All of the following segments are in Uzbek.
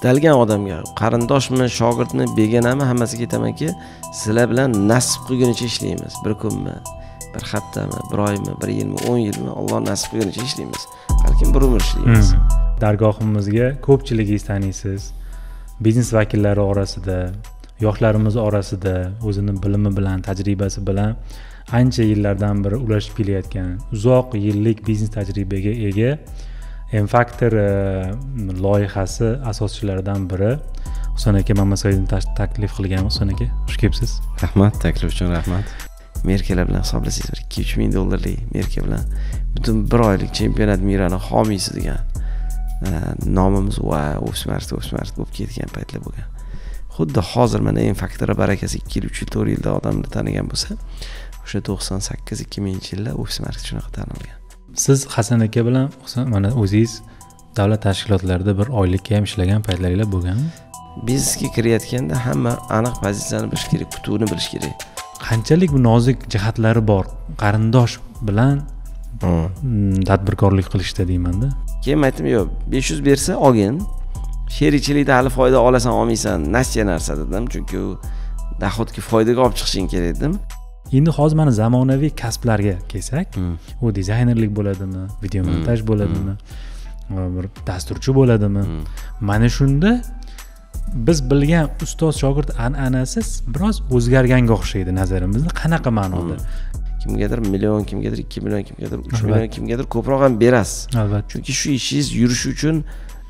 istalgan odamga qarindoshmi shogirdmi begonami hammasiga aytamanki sizlar bilan nasib qilgunicha ishlaymiz bir kunmi bir haftami bir oymi bir yilmi o'n yilmi olloh nasib qilgunicha ishlaymiz balkim bir umr ishlaymiz hmm. dargohimizga ko'pchiligingiz taniysiz biznes vakillari orasida yoshlarimiz orasida o'zini bilimi bilan tajribasi bilan ancha yillardan beri ulashib kelayotgan uzoq yillik biznes tajribaga ega m factor e, loyihasi asoschilaridan biri husan aka mamasaidni taklif qilgan husan aka xush kelibsiz rahmat taklif uchun rahmat merkalar bilan hisoblasangiz bir ikki uch ming dollarlik merka bilan butun bir oylik chempionat mirani homiysi degan e, nomimiz va o'smarsda o'smars bo'lib ketgan paytlar bo'lgan xuddi hozir mana m faktori barakasi ikki yil uch yil to'rt yilda odamlar tanigan bo'lsa o'sha to'qson sakkiz ikki minginchi yillar o'smars shunaqa tanilgan siz hasan aka bilan mana o'zingiz davlat tashkilotlarida bir oylikka ham ishlagan paytlaringlar bo'lganmi biznesga kirayotganda hamma aniq pozitsiyani bilish kerak kutuvni bilish kerak qanchalik nozik jihatlari bor qarindosh bilan tadbirkorlik qilishda deymanda keyin aytdim yo'q besh yuz bersa olgin sherikchilikda hali foyda olasan olmaysan nastya narsa dedim chunki u dohodga foydaga olib chiqishing kerak dedim endi hozir mana zamonaviy kasblarga kelsak hmm. u dizaynerlik bo'ladimi video hmm. montaj bo'ladimi hmm. bir dasturchi bo'ladimi mana shunda biz bilgan ustoz shogird an'anasi biroz o'zgarganga o'xshaydi nazarimizda qanaqa ma'noda kimgadir million kimgadir ikki million kimgadir uch million kimgadir ko'proq ham berasiz albatta chunki shu ishingiz yurishi uchun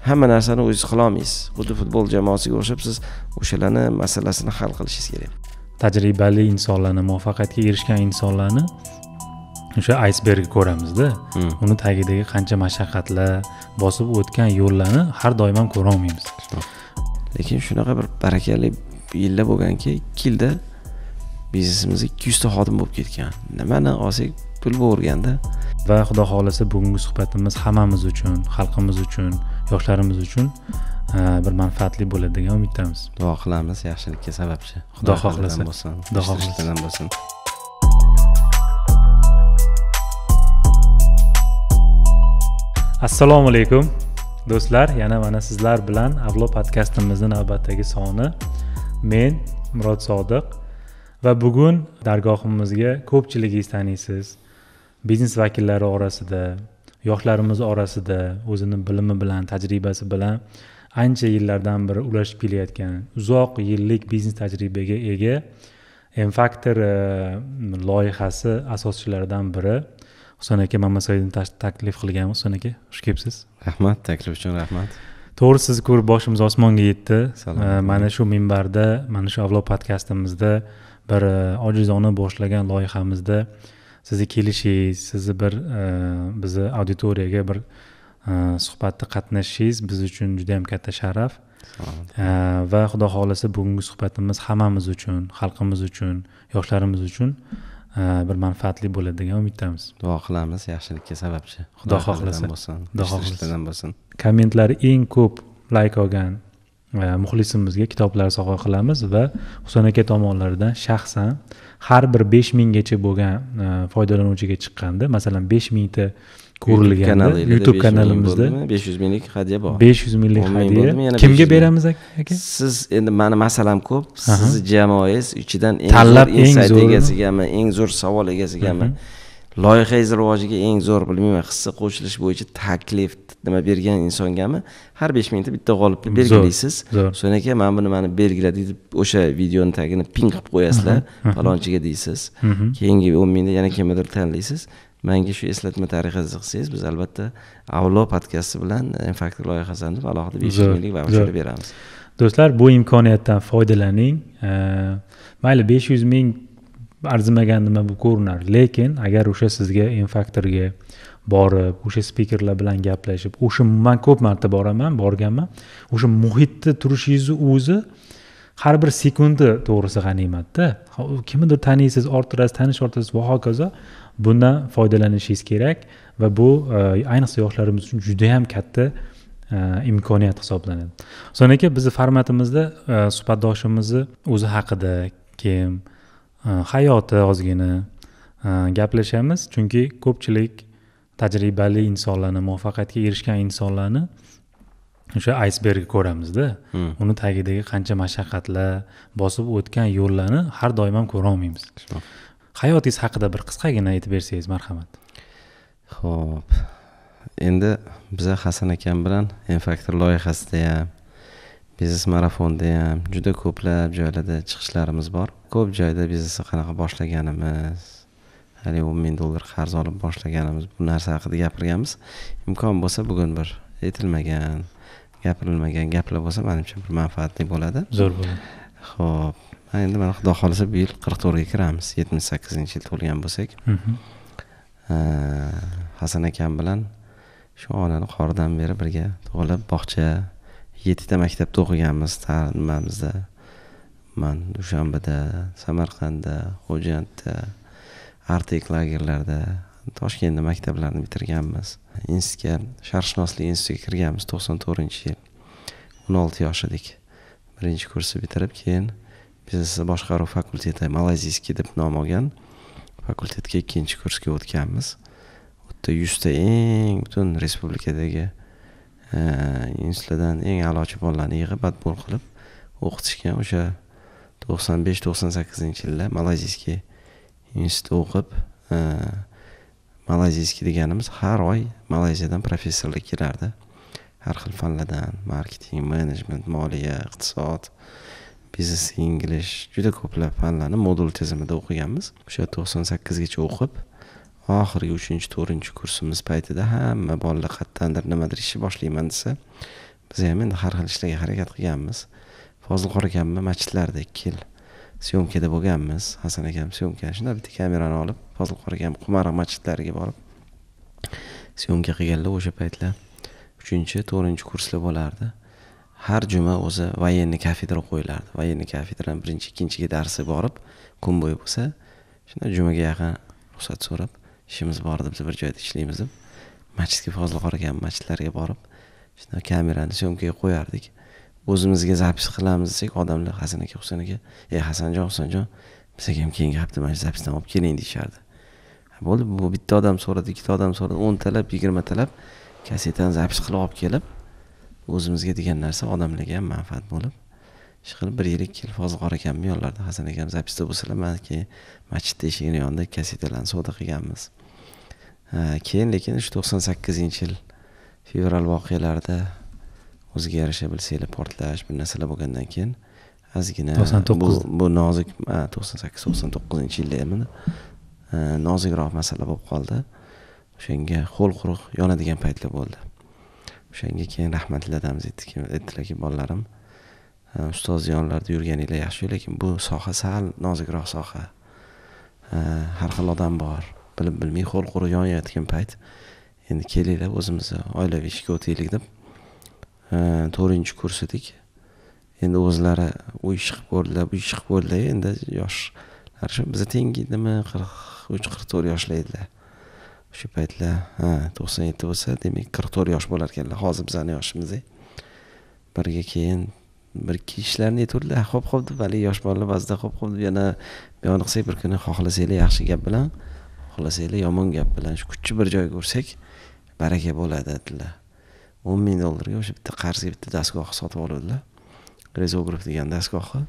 hamma narsani o'zingiz qilolmaysiz xuddi futbol jamoasiga o'xshab siz o'shalarni masalasini hal qilishingiz kerak tajribali insonlarni muvaffaqiyatga erishgan insonlarni o'sha aysbergni ko'ramizda hmm. uni tagidagi qancha mashaqqatlar bosib o'tgan yo'llarni har doim ham ko'rolmaymiz lekin shunaqa bir barakali yillar bo'lganki ikki yilda biznesimiz ikki yuzta xodim bo'lib ketgan nimani olsak pul bo'lganda va xudo xohlasa bugungi suhbatimiz hammamiz uchun xalqimiz uchun yoshlarimiz uchun bir manfaatli bo'ladi degan umiddamiz duo qilamiz yaxshilikka sababchi xudo xohlasa bo'lsin xudo xohlasa bo'lsin assalomu alaykum do'stlar yana mana sizlar bilan avlo podkastimizni navbatdagi soni men murod sodiq va bugun dargohimizga ko'pchiligingiz taniysiz biznes vakillari orasida yoshlarimiz orasida o'zini bilimi bilan tajribasi bilan ancha yillardan beri ulashib kelayotgan uzoq yillik biznes tajribaga ega m faktor e, loyihasi asoschilaridan biri husan aka mamasaidni taklif qilganmiz husan aka xush kelibsiz rahmat taklif uchun rahmat to'g'ri sizni ko'rib boshimiz osmonga yetdi e, mana shu minbarda mana shu avlod podkastimizda bir e, ojizona boshlagan loyihamizda sizni kelishingiz sizni bir bizni auditoriyaga bir Э, suhbatda qatnashishingiz biz uchun juda yam katta sharaf э, va xudo xohlasa bugungi suhbatimiz hammamiz uchun xalqimiz uchun yoshlarimiz uchun э, bir manfaatli bo'ladi degan umiddamiz duo qilamiz yaxshilikka sababchi xudo xohlasa xudo xohlasa bo'lsin kommentlar eng ko'p layk olgan muxlisimizga kitoblar sovg'a qilamiz va husan aka tomonlaridan shaxsan har bir besh minggacha bo'lgan foydalanuvchiga chiqqanda masalan besh mingta ko'rilgan youtube kanalimizda besh yuz minglik hadya bor besh yuz minglik hadya kimga beramiz aka siz endi mani masalam ko'p sizni jamoangiz ichidan eng tanlab eng zo'r egasigami eng zo'r savol egasigami loyihangiz rivojiga eng zo'r bilmayman hissa qo'shilish bo'yicha taklif nima bergan insongami har besh mingta bitta g'olibni belgilaysiz so'ng aka mana buni nimani belgiladik deb o'sha videoni tagini ping qilib qo'yasizlar falonchiga deysiz keyingi o'n mingda yana kimnidir tanlaysiz mangi shu eslatma tarixi qiziqsangiz biz albatta avlo podkasti bilan infaktor loyihasini deb alohida besh yuz minglik vaucher beramiz do'stlar bu imkoniyatdan foydalaning mayli besh yuz ming arzimagan nima bu ko'rinar lekin agar o'sha sizga infaktorga borib o'sha spikerlar bilan gaplashib o'sha man ko'p marta boraman borganman o'sha muhitda turishingizni o'zi har bir sekundi to'g'risi g'animatda kimnidir taniysiz orttirasiz tanish orttirasiz va hokazo bundan foydalanishingiz kerak va bu e, ayniqsa yoshlarimiz uchun juda yam katta e, imkoniyat hisoblanadi so'ng aka bizni formatimizda e, suhbatdoshimizni o'zi haqida kim hayoti ozgina gaplashamiz chunki ko'pchilik tajribali insonlarni muvaffaqiyatga erishgan insonlarni o'sha aysbergni ko'ramizda hmm. uni tagidagi qancha mashaqqatlar bosib o'tgan yo'llarni har doim ham ko'rolmaymiz hayotingiz haqida bir qisqagina aytib bersangiz marhamat ho'p endi biza hasan akam bilan infaktor loyihasida ham biznes marafonda ham juda ko'plab joylarda chiqishlarimiz bor ko'p joyda biznesni qanaqa boshlaganimiz haligi o'n ming dollar qarz olib boshlaganimiz bu narsa haqida gapirganmiz imkon bo'lsa bugun bir aytilmagan gapirilmagan gaplar bo'lsa manimcha bir manfaatli bo'ladi zo'r bo'ladi ho'p endi mana xudo xohlasa bu yil qirq to'rtga kiramiz yetmish sakkizinchi yil tug'ilgan bo'lsak hasan akam bilan shu onani qoridan beri birga tug'ilib bog'cha yettita maktabda o'qiganmiz nimamizda man dushanbada samarqandda xo'jandda artek lagerlarida toshkentda maktablarni bitirganmiz institutga sharqshunoslik institutiga kirganmiz to'qson to'rtinchi yil o'n olti yosh edik birinchi kursni bitirib keyin biznesni boshqaruv fakulteti malayziyskiy deb nom olgan fakultetga ikkinchi kursga o'tganmiz u yerda yuzta eng butun respublikadagi e, institutlardan eng a'lochi bolalarni yig'ib badbul qilib o'qitishgan o'sha to'qson besh to'qson sakkizinchi yillar malayziyskiy institutda o'qib e, malayziyskiy deganimiz har oy malayziyadan professorlar kelardi har xil fanlardan marketing menejment moliya iqtisod biznes english juda ko'plab fanlarni modul tizimida o'qiganmiz o'sha to'qson sakkizgacha o'qib oxirgi uchinchi to'rtinchi kursimiz paytida hamma bolalar qayerdandir nimadir ishni boshlayman desa biz ham endi har xil ishlarga harakat qilganmiz fozilqor akamni masjidlarida ikki yil syomkada bo'lganmiz hasan akam syomka shunda bitta kamerani olib fozilqor akam qumariq masjidlariga borib syomka qilganlar o'sha paytlar uchinchi to'rtinchi kurslar bo'lardi har juma o'zi военный kafedra qo'yilardi военный kafedrani birinchi ikkinchiga darsi borib kun bo'yi bo'lsa shunda jumaga yaqin ruxsat so'rab ishimiz bor deb biz bir joyda ishlaymiz deb masjidga fozilqor ekan masjidlarga borib shunda kamerani syomkaga qo'yardik o'zimizga zapis qilamiz desak odamlar hasan aka husan aka ey hasanjon husanjon bizaga ham keyingi hafta mana shu zapisdan olib keling deyishardi bo'ldi bu bitta odam so'radi ikkita odam so'radi o'ntalab yigirmatalab kasetani zapis qilib olib kelib o'zimizga degan narsa odamlarga ham manfaat bo'lib qilib bir yillik kelfozg'or ekanmi yo'llarda hasan akam zapisda bo'lsalar man keyin masjidni eshigini yonida kasetalarni savdo qilganmiz keyin lekin shu to'qson sakkizinchi yil fevral voqealarida o'ziga yarasha bilsanglar portlash bir narsalar bo'lgandan keyin ozgina to'qson to'qqiz bu nozik to'qson sakkiz to'qson to'qqizinchi yilda endi nozikroq masala bo'lib qoldi o'shanga ho'l quruq yonadigan paytlar bo'ldi o'shanga keyin rahmat tiladamiz aytdilarki bolalarim ustoz yonlarida yurganinglar yaxshi lekin bu soha sal nozikroq soha har xil odam bor bilib bilmay ho'l qo'ri yonayotgan payt endi kelinglar o'zimizni oilaviy ishga o'taylik deb to'rtinchi kurs edik endi o'zlari u ish qilib ko'rdilar bu ish qilib ko'rdilar endi yoshlar shu bizni tengi edimi qirq uch qirq to'rt yoshlar edilar o'sha paytlar ha to'qson yetti bo'lsa demak qirq to'rt yosh bo'lar ekanlar hozir bizani yoshimizda birga keyin bir ikki ishlarni aytgandilar ho'p ho'p deb haligi yosh bolalar ba'zida ho'p ho'p deb yana buyog'ini qilsak bir kuni xohlasanglar yaxshi gap bilan xohlasanglar yomon gap bilan shu kuchni bir joyga ursak baraka bo'ladi dedilar o'n ming dollarga o'sha bitta qarzga bitta dastgohni sotib oluvdilar rezogrup degan dastgohni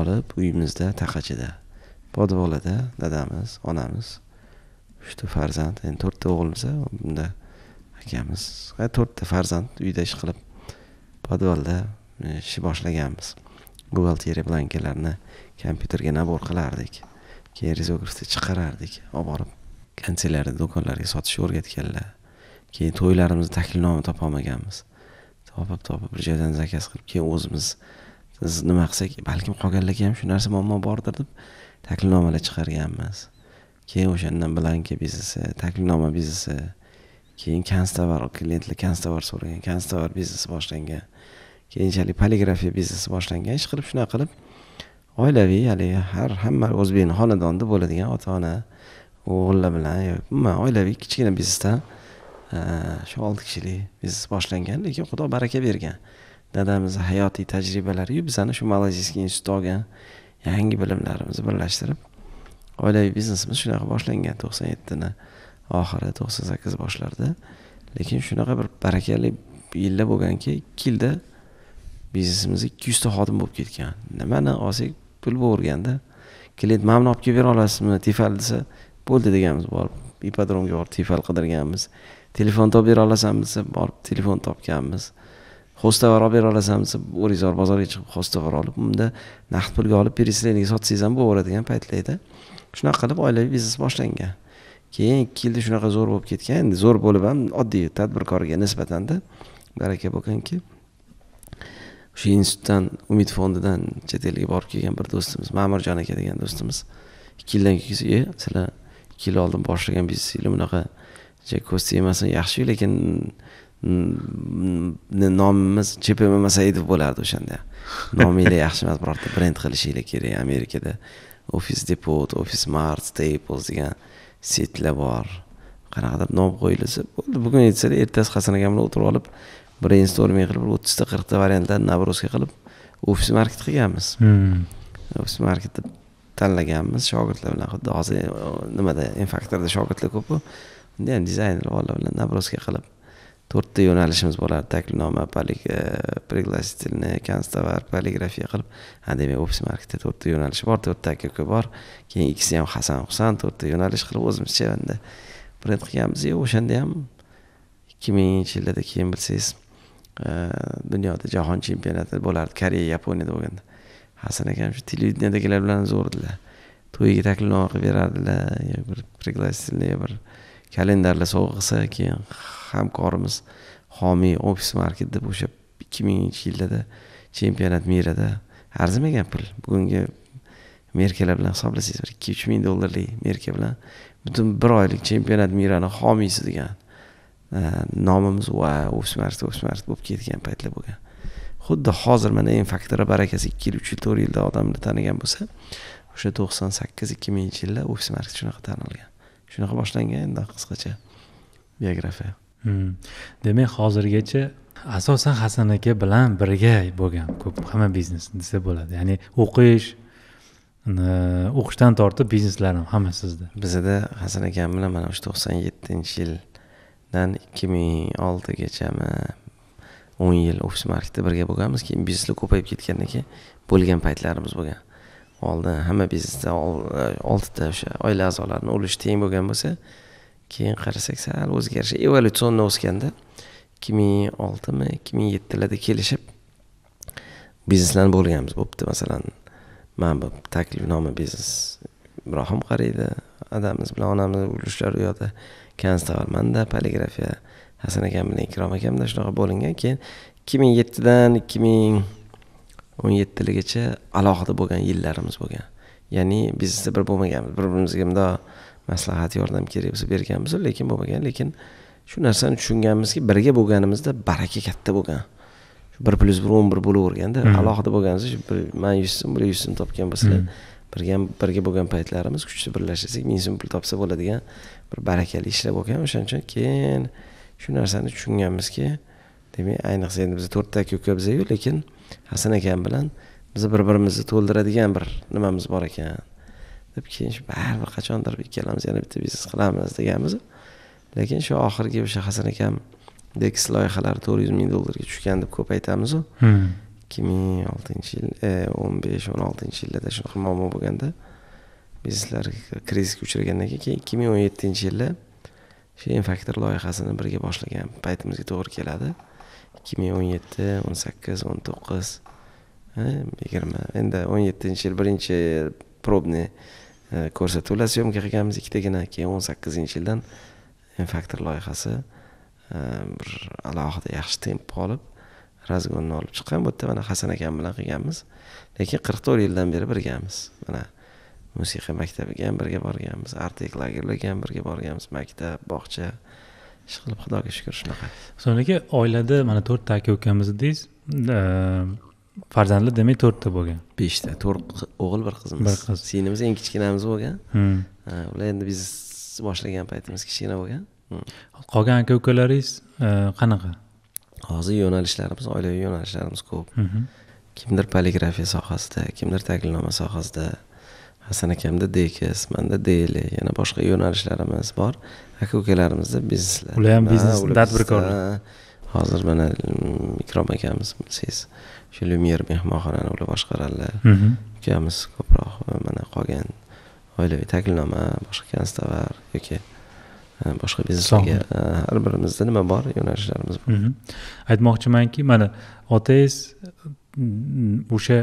olib uyimizda taqachida podvolada dadamiz onamiz uchta farzand endi to'rtta o'g'ilmiz unda akamiz to'rtta farzand uyda ish qilib podvalda ish boshlaganmiz buxgalteriya blankalarni kompyuterga nabor qilardik keyin rezografda chiqarardik olib borib kanselyariya do'konlarga sotishni o'rgatganlar keyin to'ylarimizni taklifnoma topolmaganmiz topib topib bir joydan zakaz qilib keyin o'zimiz nima qilsak balkim qolganlarga ham shu narsa muammo bordir deb taklifnomalar chiqarganmiz keyin o'shandan blanka biznesi taklifnoma biznesi keyin kanstovar klientlar kanstovar so'ragan kanstovar biznesi boshlangan keyinchalik poligrafiya biznesi boshlangan ish qilib shunaqa qilib oilaviy haligi har hamma o'zbekni xonadonida bo'ladigan ota ona o'g'illar bilan umuman oilaviy kichkina biznesdan shu olti kishilik biznes boshlangan lekin xudo baraka bergan dadamizni hayotiy tajribalariyu bizani shu malaziyskiy institutda olgan yangi bilimlarimizni birlashtirib oilaviy biznesimiz shunaqa boshlangan to'qson yettini oxiri to'qson sakkiz boshlarida lekin shunaqa bir barakali yillar bo'lganki ikki yilda biznesimiz ikki yuzta xodim bo'lib ketgan nimani olsak pul bo'laverganda klient mana buni olib kelib bera olasizmi tifal desa bo'ldi deganmiz borib ipodromga borib tifal qidirganmiz telefon topib bera olasanmi desa borib telefon topganmiz xo'stavar olib bera olasanmi desa o'rizor bozorga chiqib xo'stavar olib unda naqd pulga olib переслениеga sotsangiz ham bo'laveradigan paytlarda shunaqa qilib oilaviy biznes boshlangan keyin ikki yilda shunaqa zo'r bo'lib ketgan endi zo'r bo'lib ham oddiy tadbirkorga nisbatanda baraka bo'lganki o'sha institutdan umid fondidan chet elga borib kelgan bir do'stimiz ma'murjon aka degan do'stimiz ikki yildan keyin e sizlar ikki yil oldin boshlagan biznesinglar bunaqa ko'z tegmasin yaxshiyu lekin nomimiz chpm edi bo'lardi o'shanda nominglar yaxshi emas birorta brend qilishinglar kerak amerikada ofis depot ofis mart staples degan setlar bor qanaqadir nom qo'yilsa bo'ldi bugun aytsalar ertasi hasan akam bilan o'tirib olib brainstorming qilib o'ttizta qirqta variantlarni наброска qilib ofis market qilganmiz hmm. ofis marketni tanlaganmiz shogirdlar bilan xuddi hozir e, nimada infaktorda shogirdlar ko'pu unda ham dizaynerlar bilan наброска qilib to'rtta yo'nalishimiz bo'ladi taklinoma пригласительный kanstovar poligrafiya qilib demak ofis marketda to'rtta yo'nalishi bor to'rtta aka uka bor keyin ikkisi ham hasan husan to'rtta yo'nalish qilib o'zimizcha endi brend qilganmiz o'shanda ham ikki minginchi yillarda keyin bilsangiz e, dunyoda jahon chempionati bo'lardi koreya yaponiyada bo'lganda hasan akam shu televideniyadagilar bilan zo'rdilar to'yiga taklifnoma qilib berardilar bir пригласительный bir kalendarlar sovg'a qilsa keyin hamkorimiz homiy ofis market deb o'sha ikki minginchi yillarda chempionat mirada arzimagan pul bugungi merkalar bilan hisoblasangiz bir ikki uch ming dollarlik merka bilan butun bir oylik chempionat mirani homiysi degan e, nomimiz va ofis market ofis market bo'lib ketgan paytlar bo'lgan xuddi hozir mana m faktori barakasi ikki yil uch yil to'rt yilda odamlar tanigan bo'lsa o'sha to'qson sakkiz ikki minginchi yillar ofis market shunaqa tanilgan shunaqa boshlangan endi qisqacha biografiya Hmm. demak hozirgacha asosan hasan aka bilan birga bo'lgan ko'p hamma biznes desa bo'ladi ya'ni o'qish o'qishdan tortib bizneslar ham hamma sizda bizada hasan akam bilan mana shu to'qson yettinchi yildan ikki ming oltigachami o'n yil ofis marketda birga bo'lganmiz keyin bizneslar ko'payib ketgandan keyin bo'lgan paytlarimiz bo'lgan oldin hamma biznesda oltita o'sha oila a'zolarini ulushi teng bo'lgan bo'lsa keyin qarasak sal o'zgarish evolyutsionni o'sganda ikki ming oltimi ikki ming yettilarda kelishib bizneslarni bo'lganmiz bo'pti masalan man bu taklifnoma biznes ibrohim qaraydi adamiz bilan onamiz ulushlar u yoqda kanstavalmanda poligrafiya hasan akam bilan ikrom akamda shunaqa bo'lingan keyin ikki ming yettidan ikki ming o'n yettigacha alohida bo'lgan yillarimiz bo'lgan ya'ni biznesda bir bo'lmaganmiz bir birimizga mundoq maslahat yordam kerak bo'lsa berganmiz lekin bo'lmagan lekin shu narsani tushunganmizki birga bo'lganimizda baraka katta bo'lgan bir plyus bir o'n bir bo'laverganda hmm. alohida bo'lganimizda shu man yuz so'm bular yuz so'm topgan bo'lsalar hmm. birga birga bo'lgan paytlarimiz kuchli birlashsak ming so'm pul topsa bo'ladigan bir barakali ishlar bo'lgan o'shaning uchun keyin shu narsani tushunganmizki demak ayniqsa endi biz to'rtta aka uka bizayu lekin hasan akam bilan biz bir birimizni to'ldiradigan bir nimamiz bor ekan deb keyin baribir qachondir ikkalamiz yana bitta biznes qilamiz deganmiz lekin shu oxirgi o'sha hasan akam dex loyihalari to'rt yuz ming dollarga tushgan deb ko'p aytamizu hmm. ikki ming oltinchi yil e, o'n besh o'n oltinchi yillarda shunaqa muammo bo'lganda bizneslar krizisga uchragandan keyin keyin ikki ming o'n yettinchi yilda shu faktor loyihasini birga boshlagan paytimizga to'g'ri keladi ikki ming o'n yetti o'n sakkiz o'n to'qqiz e, yigirma endi o'n yettinchi yil birinchi пробный ko'rsatuvlar syomkaga qilganmiz ikkitagina keyin o'n sakkizinchi yildan faktor loyihasi bir alohida yaxshi temp olib razgonni olib chiqqan bu yerda mana hasan akam bilan qilganmiz lekin qirq to'rt yildan beri birgamiz mana musiqa maktabiga ham birga borganmiz artek lagerlarga ham birga borganmiz maktab bog'cha ish qilib xudoga shukur shunaqa husan aka oilada mana to'rtta aka ukamiz dedingiz farzandlar demak to'rtta bo'lgan beshta to'rt o'g'il bir qizmiz bir qiz singlimiz eng kichkinamiz bo'lgan ular endi biznes boshlagan paytimiz kichkina bo'lgan qolgan aka ukalaringiz e, qanaqa hozir yo'nalishlarimiz oilaviy yo'nalishlarimiz ko'p kimdir poligrafiya sohasida kimdir taglinoma sohasida hasan akamda dekis manda deli yana boshqa yo'nalishlarimiz bor aka ukalarimizda bizneslar ular ham biznes tadbirkorlar hozir mana mm, ikrom akamiz bilsangiz shu lyumier mehmonxonani ular boshqaradilar ukamiz mhm. ko'proq e, mana qolgan oilaviy taklifnoma boshqa kanstovar yoki e, boshqa bizneslarga e, har birimizda nima bor yo'nalishlarimiz bor mhm. aytmoqchimanki mana otangiz mm, o'sha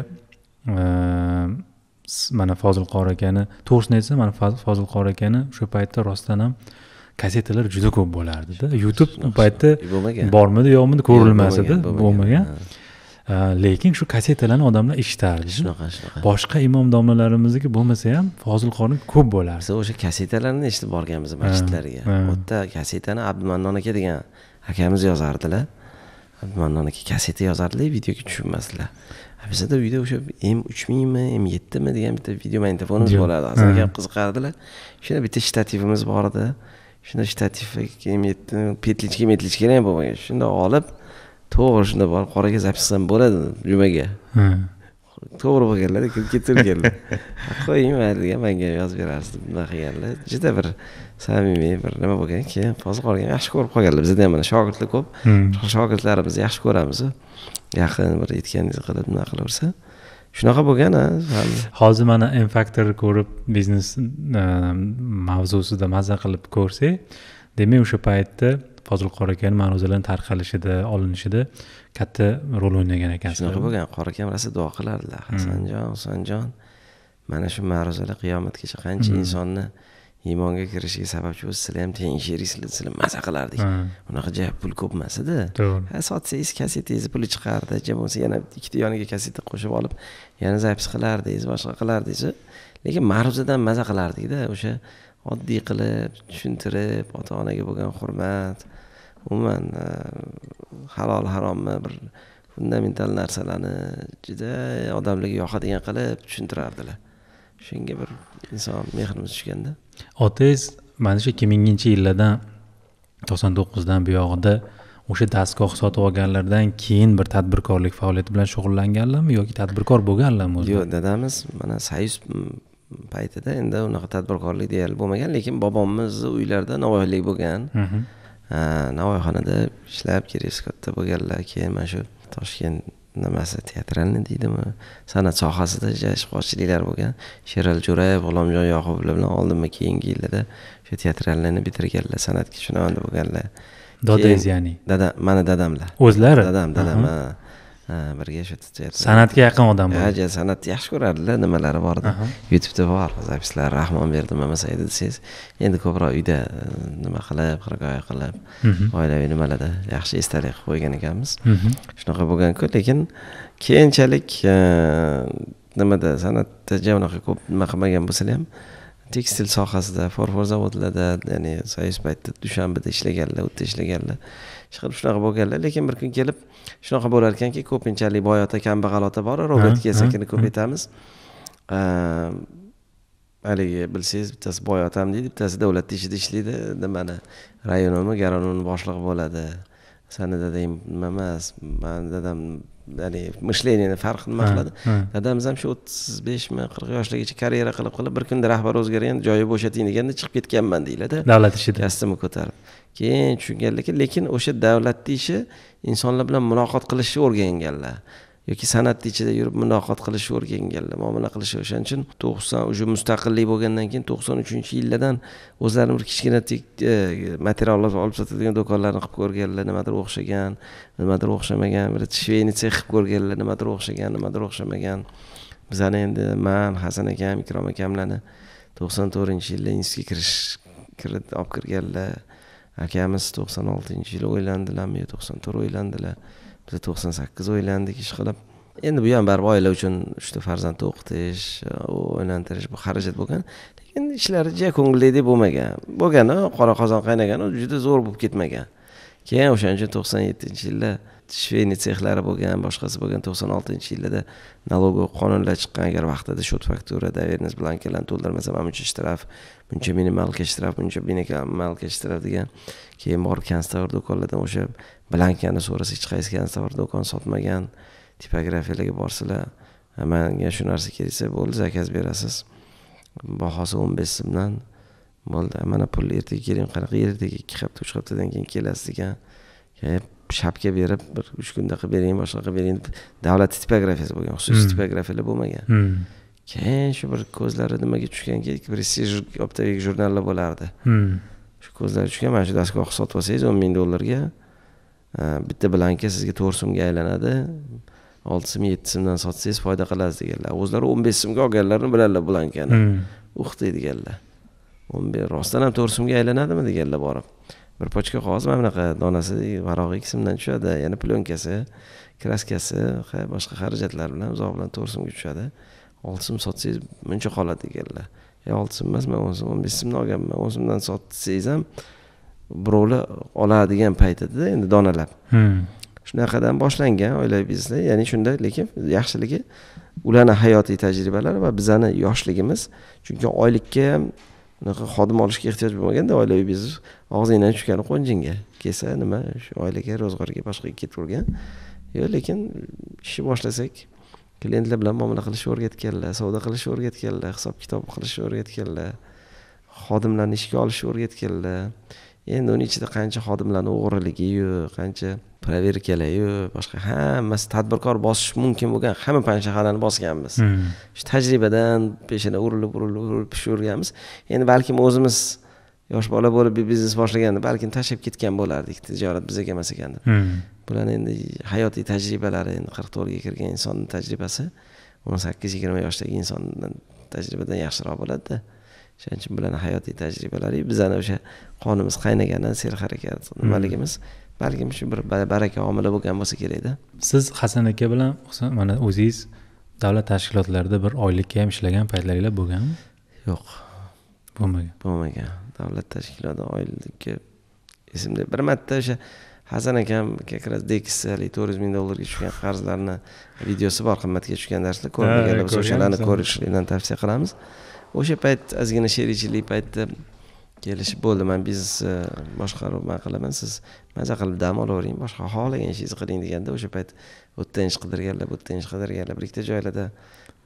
mana fozil qori akani to'g'risini aytsam mana fozil qori akani o'sha paytda rostdan ham kasetalar juda ko'p bo'lardida youtube u paytda bormidi yo'qmidi ko'rilmas edi bo'lmagan Э, lekin shu kasetalarni odamlar eshitardi shunaqa shunaqa boshqa imom domlalarimizniki bo'lmasa ham fozilqorin ko'p bo'lardi biz o'sha kasetalarni eshitib borganmiz masjidlarga u yerda kasetani abdumannon aka degan akamiz yozardilar abdumannon aka kaseta yozardilar videoga tushunmasdilar bizada uyda o'sha m uch mingmi m yettimi degan bitta video magnitofonimiz bo'lardi akam qiziqardilar shunda bitta shtativimiz bor edi shunda shtativ m yetti petlichka metlichkalar ham bo'lmagan shunda olib to'g'ri shunday borib qoraga zapis qilsam bo'ladi jumaga to'g'ri bo'lganlar kirib ketaverganlar qo'ying mayliga manga yozib berarsiz deb bunaqa qilganlar juda bir samimiy bir nima bo'lgan keyin hozir qolgan yaxshi ko'rib qolganlar bizda ham mana shogirdlar ko'p hmm. shogirdlarimizni yaxshi ko'ramiz yaqin bir aytganingizni qilib bunaqa qilaversa shunaqa bo'lgan hozir mana m faktorni ko'rib biznes ehm, mavzusida maza qilib ko'rsak demak o'sha paytda fozil qori akani ma'ruzalarni tarqalishida olinishida katta rol o'ynagan ekan shunaqa bo'lgan qori akam rosa duo qilardilar hmm. hasanjon husanjon mana shu ma'ruzalar qiyomatgacha qancha hmm. insonni iymonga kirishiga sababchi bo'lsa sizlar ham teng sherik sizlar maza qilardik unaqa ja pul ko'p emas edi to'g'ri sotsangiz kasetangizni puli chiqardi ja bo'lmasa yana ikkita yoniga kaseta qo'shib olib yana zapis qilardingiz boshqa qilardingiz lekin ma'ruzadan maza qilardikda o'sha oddiy qilib tushuntirib ota onaga bo'lgan hurmat umuman e, halol haromni bir fundamental narsalarni juda odamlarga yoqadigan qilib tushuntirardilar shunga bir inson mehrimiz tushganda otangiz mana shu ikki minginchi yillardan to'qson to'qqizdan buyog'ida o'sha dastgoh sotib olganlardan keyin bir tadbirkorlik faoliyati bilan shug'ullanganlarmi yoki tadbirkor bo'lganlarmi o'zi yo'q dadamiz mana soyuz paytida endi unaqa tadbirkorlik deyarli bo'lmagan lekin bobomizni uylarida novvoylik bo'lgan navoiyxonada ishlab katta bo'lganlar keyin mana shu toshkent nimasi teatralni deydimi san'at sohasida ishtirokchiliklar bo'lgan sherali jo'rayev g'ulomjon yoqubov bilan oldinma keyingi yillarda shu teatrallarni bitirganlar san'atga shunaqa bo'lganlar dodangiz ya'ni dada mani dadamlar o'zlari dadam dadam ha birga shu san'atga yaqin odam ha san'atni yaxshi ko'radilar nimalari bor edi youtubeda bor zapislar rahmon berdi mamasaid desangiz endi ko'proq uyda e, nima qilib hirgoya qilib mhm. oilaviy nimalarda yaxshi esdalik qilib qo'ygan ekanmiz mhm. shunaqa bo'lganku lekin keyinchalik e, nimada san'atda unaqa ko'p nima qilmagan bo'lsalar ham tekstil sohasida forfor zavodlarda ya'ni soyuz paytda dushanbeda ishlaganlar u yerda ishlaganlar ishqilib shunaqa bo'lganlar lekin bir kun kelib shunaqa bo'lar ekanki ko'pinchalik boy ota kambag'al ota bor robert robotga ko'p ko'paytamiz ehm, haligi bilsangiz bittasi boy otam deydi bittasi davlatni ishida ishlaydi nimani rayon rayonimi garonimni boshlig'i bo'ladi sani dadang nima emas mani dadam haligi мышленияni farq nima qiladi dadamiz ham shu o'ttiz beshmi qirq yoshligacha karyera qilib qilib bir kunda rahbar o'zgargan joyi bo'shating deganda chiqib ketganman deyiladi davlat ishida kasbimni ko'tarib keyin tushunganlarki lekin o'sha davlatni ishi insonlar bilan muloqot qilishni o'rganganlar yoki san'atni ichida yurib muloqot qilishni o'rganganlar muomala qilishni o'shaning uchun to'qson уже mustaqillik bo'lgandan keyin to'qson uchinchi yillardan o'zlarini bir kichkina e, materiallar olib sotadigan do'konlarni qilib ko'rganlar nimadir o'xshagan nimadir o'xshamagan bir sex qilib ko'rganlar nimadir o'xshagan nimadir o'xshamagan bizani endi man hasan akam ikrom akamlarni to'qson to'rtinchi yilda institutga kirish olib kirganlar akamiz to'qson oltinchi yili o'ylandilarmi yo to'qson to'rt o'ylandilar biz to'qson sakkiz uylandik ish qilib endi bu ham baribir oila uchun uchta farzandni o'qitish e, o'ylantirish bu xarajat bo'lgan lekin ishlari juda ko'ngildagidek bo'lmagan bo'lgani qora qozon qaynagan juda zo'r bo'lib ketmagan keyin o'shaning uchun to'qson yettinchi yilda shveyni sexlari bo'lgan boshqasi bo'lgan to'qson oltinchi yillarda налоговый qonunlar chiqqan agar vaqtida shot faktura доверенность blankalarni to'ldirmasa mana buncha shtraf buncha minimalka shtraf buncha minimalka shtraf degan keyin borib konstavr do'konlardan o'sha blankani so'rasa hech qaysi konstor do'kon sotmagan tipografiyalarga borsalar manga shu narsa kerak desa bo'ldi zakaz berasiz bahosi o'n besh so'mdan bo'ldi mana pul ertaga keling qanaqa ertaga ikki hafta uch haftadan keyin kelasiz degan shapka berib bir uch kunda qilib bering boshqa qilib bering davlat tipografiyasi bo'lgan xususiy hmm. tipografiyalar bo'lmagan hmm. keyin shu bir ko'zlari nimaga tushgan prestij obtadagi jurnallar bo'lardi hmm. shu ko'zlari tushgan mana shu dastgohni sotib olsangiz o'n ming dollarga bitta blanka sizga to'rt so'mga aylanadi olti so'm yetti so'mdan sotsangiz foyda qilasiz deganlar o'zlari o'n besh so'mga olganlarini biladilar blankani hmm. uh deydiganlar o'n besh rostdan ham to'rt so'mga aylanadimi deganlar borib bir pochka qog'oz mana bunaqa donasi varog'i ikki so'mdan tushadi yana plyonkasi kraskasi boshqa xarajatlar bilan uzoq bilan to'rt so'mga tushadi olti so'm sotsangiz muncha qoladi deganlar e olti so'm emas man o'n so'm o'n besh so'mdan olganman o'n so'mdan sotsangiz ham birovlar oladigan paytida endi donalab hmm. shunaqadan boshlangan oilaviy biznesi ya'ni shunda lekin yaxshiligi ularni hayotiy tajribalari va bizani yoshligimiz chunki oylikka unaqa xodim olishga ehtiyoj bo'lmaganda oilaviy biznes og'zingdan tushgani qo'njingga kelsa nima shu oilaga ro'zg'orga boshqaga ketavergan yo'q lekin ishni boshlasak klientlar bilan muomala qilishni o'rgatganlar savdo qilishni o'rgatganlar hisob kitob qilishni o'rgatganlar xodimlarni ishga olishni o'rgatganlar endi uni ichida qancha xodimlarni o'g'riligiyu qancha proverkalayu boshqa hammasi tadbirkor bosish mumkin bo'lgan hamma panshaxalarni bosganmiz hmm. shu tajribadan peshona urilib urilib urilib pishirganmiz endi balkim o'zimiz yosh bola bo'lib bir biznes boshlaganda balkim tashlab ketgan bo'lardik tijorat bizaga emas ekan deb hmm. bularni endi hayotiy tajribalari endi qirq to'rtga kirgan insonni tajribasi o'n sakkiz yigirma yoshdagi insondan tajribadan yaxshiroq bo'ladida shuning uchun bularni hayotiy tajribalari bizani o'sha qonimiz qaynagani sel harakat nimaligimiz balkim shu bir baraka omili bo'lgan bo'lsa kerakda siz hasan aka bilan mana o'zingiz davlat tashkilotlarida bir oylikka ham ishlagan paytlaringlar bo'lganmi yo'q bo'lmagan bo'lmagan davlat tashkiloti oylikka esimda bir marta o'sha hasan akam как раз dekis haligi to'rt yuz ming dollarga tushgan qarzlarni videosi bor qimmatga tushgan darslar ko'rmaganlar bo'lsa o'shalarni ko'rishlikdan tavsiya qilamiz o'sha payt ozgina sherikchilik paytda kelishib bo'ldi man biznes e, boshqaruv man qilaman siz maza qilib dam olavering boshqa xohlagan ishingizni qiling deganda o'sha payt bu yerdan ish qidirganlar bu yerdan ish qidirganlar bir ikkita joylarda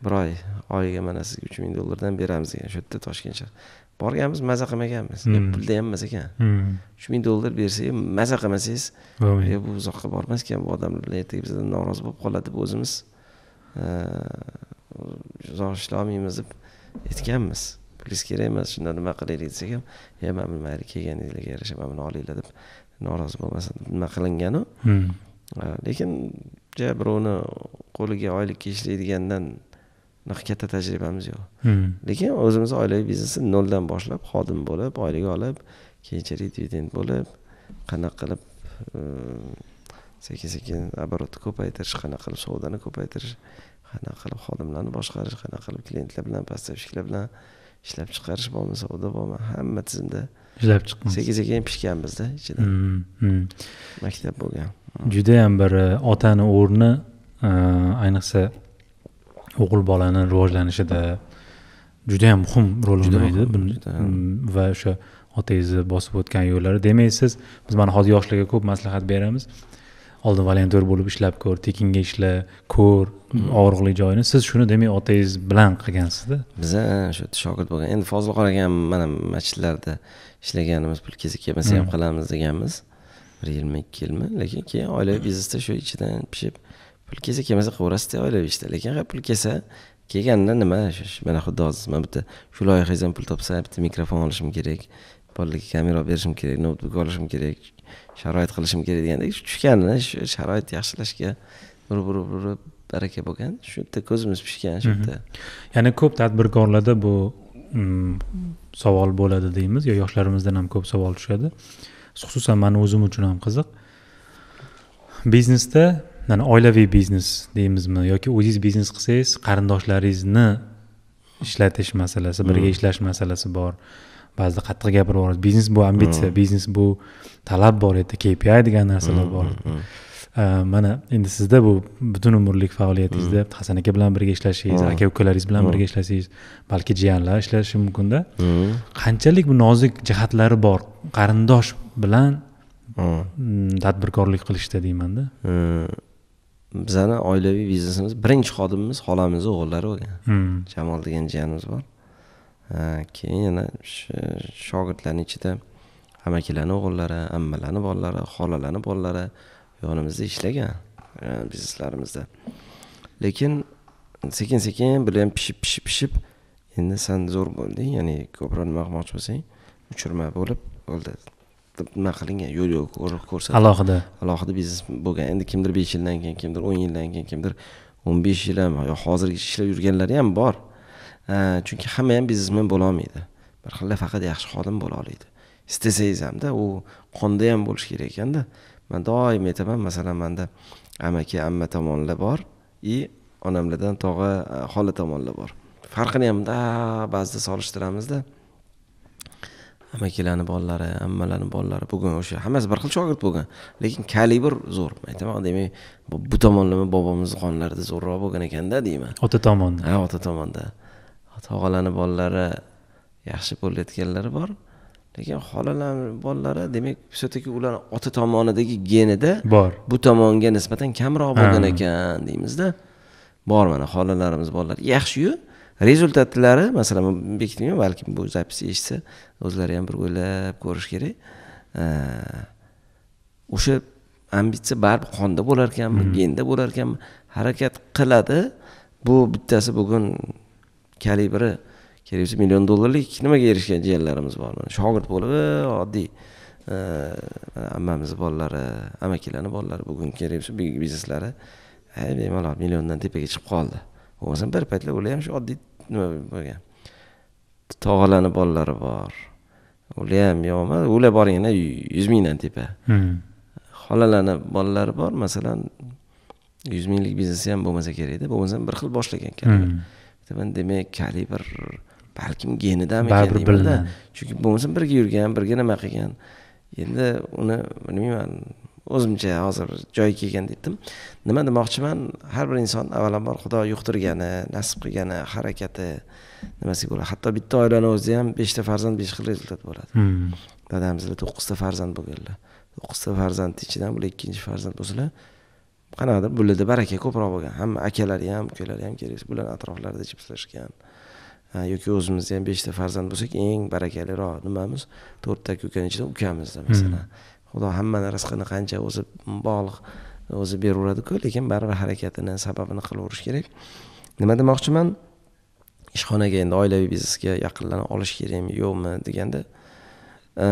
bir oy oyiga mana sizga uch ming dollardan beramiz degan shu yerda toshkent shahar borganmiz maza qilmaganmiz hmm. pulda ham emas ekan hmm. uch ming dollar bersak maza qilmasangiz bo'lmaydi bu uzoqqa bormas ekan bu odamlar ertaga bizdan norozi bo'lib qoladi e, deb o'zimiz uzoq ishlolmaymiz deb aytganmiz pulingiz kerak emas shunda nima qilaylik desak ham yo man bilmaydi kelganinglarga yarasha mana buni olinglar deb norozi bo'lmasin deb nima qilinganu hmm. lekin ja birovni qo'liga oylikka ishlaydigandan unaqa katta tajribamiz yo'q hmm. lekin o'zimizni oilaviy biznesni noldan boshlab xodim bo'lib oylik olib keyinchalik dividend bo'lib qanaqa qilib sekin sekin оборотni ko'paytirish qanaqa qilib savdoni ko'paytirish qanaqa qilib xodimlarni boshqarish qanaqa qilib klientlar bilan поставщиklar bilan ishlab chiqarish bormi savdo bormi hamma tizimda ishlab chiqqan sekin sekin pishganmizda ichida hmm, hmm. maktab bo'lgan hmm. judayam bir e, otani o'rni e, ayniqsa o'g'il bolani rivojlanishida judayam muhim rol o'ynaydi va o'sha otangizni bosib o'tgan yo'llari demak siz biz mana hozir yoshlarga ko'p maslahat beramiz oldin volontyor bo'lib ishlab ko'r tekinga ishla ko'r mm-hmm. og'riqli joyini siz shuni demak otangiz bilan qilgansizda biza shu shogird bo'lgan endi fozil aka ham mana masjidlarda ishlaganimiz pul kezi kelmasa ham mm. qilamiz deganmiz bir yilmi ikki yilmi lekin keyin oilaviy biznesda shu ichidan pishib pul kelsa kelmasa qilaverasizda oilaviy ishda lekin pul kelsa kelganda nima mana xuddi hozir man bitta shu loyihangizdan pul topsam bitta mikrofon olishim kerak bolalarga kamera berishim kerak noutbuk olishim kerak sharoit qilishim kerak degandek tushganini shu sharoit yaxshilashga urib urib urib baraka bo'lgan shu yerda ko'zimiz pishgan shu yerda ya'ni ko'p tadbirkorlarda bu mm, savol bo'ladi deymiz yo yoshlarimizdan ham ko'p savol tushadi xususan mani o'zim uchun ham qiziq biznesda mana oilaviy biznes deymizmi yoki o'zingiz biznes qilsangiz qarindoshlaringizni ishlatish masalasi birga hmm. ishlash masalasi bor ba'zida qattiq gapirib yuboradi biznes bu ambitsiya hmm. biznes bu talab bor edi kpi degan narsalar bor mm, mm, mm. mana endi sizda bu butun umrlik faoliyatingizda hasan aka bilan birga ishlashingiz aka ukalaringiz bilan birga ishlashingiz balki jiyanlar ishlashi mumkinda qanchalik bu nozik jihatlari bor qarindosh bilan tadbirkorlik qilishda deymanda bizani oilaviy biznesimiz birinchi xodimimiz xolamizni o'g'illari bo'lgan jamol degan jiyanimiz bor keyin yana shogirdlarni ichida amakilarni o'g'illari ammalarni bolalari xolalarni bolalari yonimizda ishlagan e, bizneslarimizda lekin sekin sekin bular ham pishib pishib pishib endi san zo'r bo'lding ya'ni ko'proq nima qilmoqchi bo'lsang uchirma bo'lib bo'ldi deb nima qilingan yo'l yo'l ko'rsatib alohida alohida biznes bo'lgan endi kimdir besh yildan keyin kimdir o'n yildan keyin kimdir o'n besh yil ham hozirgi ishlab yurganlari ham bor e, chunki hamma ham biznesmen bo'lolmaydi bir xilla faqat yaxshi xodim bo'la oladi istasangiz hamda u qonda ham bo'lishi kerak ekanda man doim aytaman masalan manda amaki amma tomonlar bor и onamlardan tog'a xola e, tomonlar bor farqini ham ba'zida solishtiramizda amakilarni bolalari ammalarni bolalari bugun o'sha hammasi bir xil shogird bo'lgan lekin kalibr zo'r aytaman demak bu tomonlama bobomizni qonlarida zo'rroq bo'lgan ekanda deyman ota tomonda ha ota tomonda tog'alarni bolalari yaxshi bo'layotganlari bor lekin xolalar bolalari demak все таки ularni ota tomonidagi genida bor bu tomonga nisbatan kamroq bo'lgan ekan deymizda bor mana xolalarimiz bolalar yaxshiyu rezultatlari masalan bekitmayman balkim bu zapis eshitsa o'zlari ham bir o'ylab ko'rish kerak o'sha ambitsiya baribir qonda bo'lar ekanmi hmm. genda bo'lar ekanmi harakat qiladi bu bittasi bugun kalibri bo'lsa million dollarlik nimaga erishgan jiyanlarimiz bor mana shogird bo'lib e, oddiy e, ammamizni bolalari amakilarni bolalari bugun kelgusi bizneslari e, bemalol milliondan tepaga chiqib qoldi bo'lmasam bir paytlar ular ham shu oddiy nima bo'lgan tog'alarni bolalari bor ular ham yo'qmi ular borgina yuz mingdan tepa hmm. xolalarni bolalari bor masalan yuz minglik biznesi ham bo'lmasa kerakda bo'lmasam bir xil boshlagan kalibr hmm. demak kalibr balkim genidami baribir bilinadi chunki bo'lmasa birga yurgan birga nima qilgan endi uni bilmayman o'zimcha hozir joyi kelgan dedim nima demoqchiman har bir inson avvalambor xudo yuqtirgani nasib qilgani harakati nimasiga bo'ladi hatto bitta oilani o'zida ham beshta farzand besh xil rezultat bo'ladi hmm. dadamizda to'qqizta farzand bo'lganlar to'qqizta farzandni ichidan bular ikkinchi farzand bo'lsalar qanaqadir bularda baraka ko'proq bo'lgan hamma akalari ham ukalari ham kerak bular atroflarida jipslashgan yoki o'zimizda ham beshta farzand bo'lsak eng barakaliroq nimamiz to'rtta ukani ichida ukamizda masalan hmm. xudo hammani rizqini qancha o'zi bog'liq o'zi beraveradiku lekin baribir harakatini sababini qilaverish kerak nima demoqchiman ishxonaga endi oilaviy biznesga yaqinlarni olish kerakmi yo'qmi deganda e,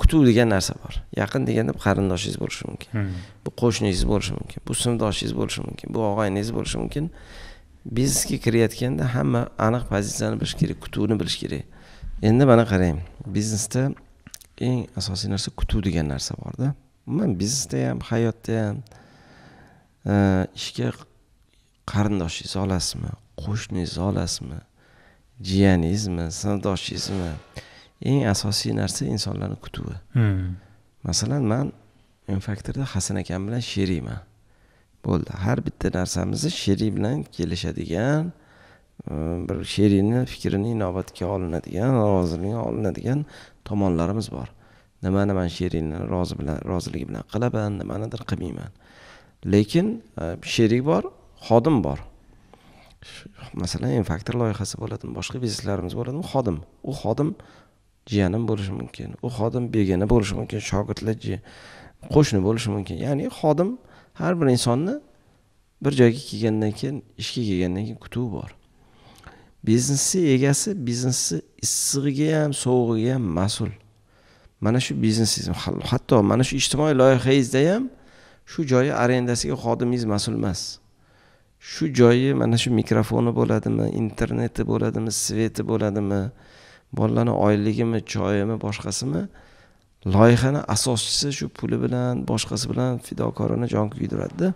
kutuv degan narsa bor yaqin deganda qarindoshingiz bo'lishi mumkin hmm. bu qo'shningiz bo'lishi mumkin bu sinfdoshingiz bo'lishi mumkin bu og'ayningiz bo'lishi mumkin biznesga kirayotganda hamma aniq pozitsiyani bilish kerak kutuvni bilish kerak endi mana qarang biznesda eng asosiy narsa kutuv degan narsa borda umuman biznesda ham hayotda ham e, ishga qarindoshingizni olasizmi qo'shningizni olasizmi jiyaningizmi sinfdoshingizmi eng asosiy narsa insonlarni kutuvi hmm. masalan man m faktorda hasan akam bilan sherikman bo'ldi har bitta narsamizni sherik bilan kelishadigan e, bir sherikni fikrini inobatga olinadigan roziligi olinadigan tomonlarimiz bor nimani man sherikni rozi bilan roziligi bilan qilaman nimanidir qilmayman lekin e, sherik bor xodim bor masalan infaktor loyihasi bo'ladimi boshqa bizneslarimiz bo'ladimi xodim u xodim jiyanim bo'lishi mumkin u xodim begona bo'lishi mumkin shogirdlar qo'shni bo'lishi mumkin ya'ni xodim har bir insonni bir joyga kelgandan keyin ishga kelgandan keyin kutuvi bor biznesni egasi biznesni issig'iga ham sovug'iga ham mas'ul mana shu biznesingiz hatto mana shu ijtimoiy loyihangizda ham shu joyi arendasiga xodimingiz mas'ul emas shu joyi mana shu mikrofoni bo'ladimi interneti bo'ladimi sveti bo'ladimi bolalarni oyligimi choyimi boshqasimi loyihani asoschisi shu puli bilan boshqasi bilan fidokorona jon kuydiradida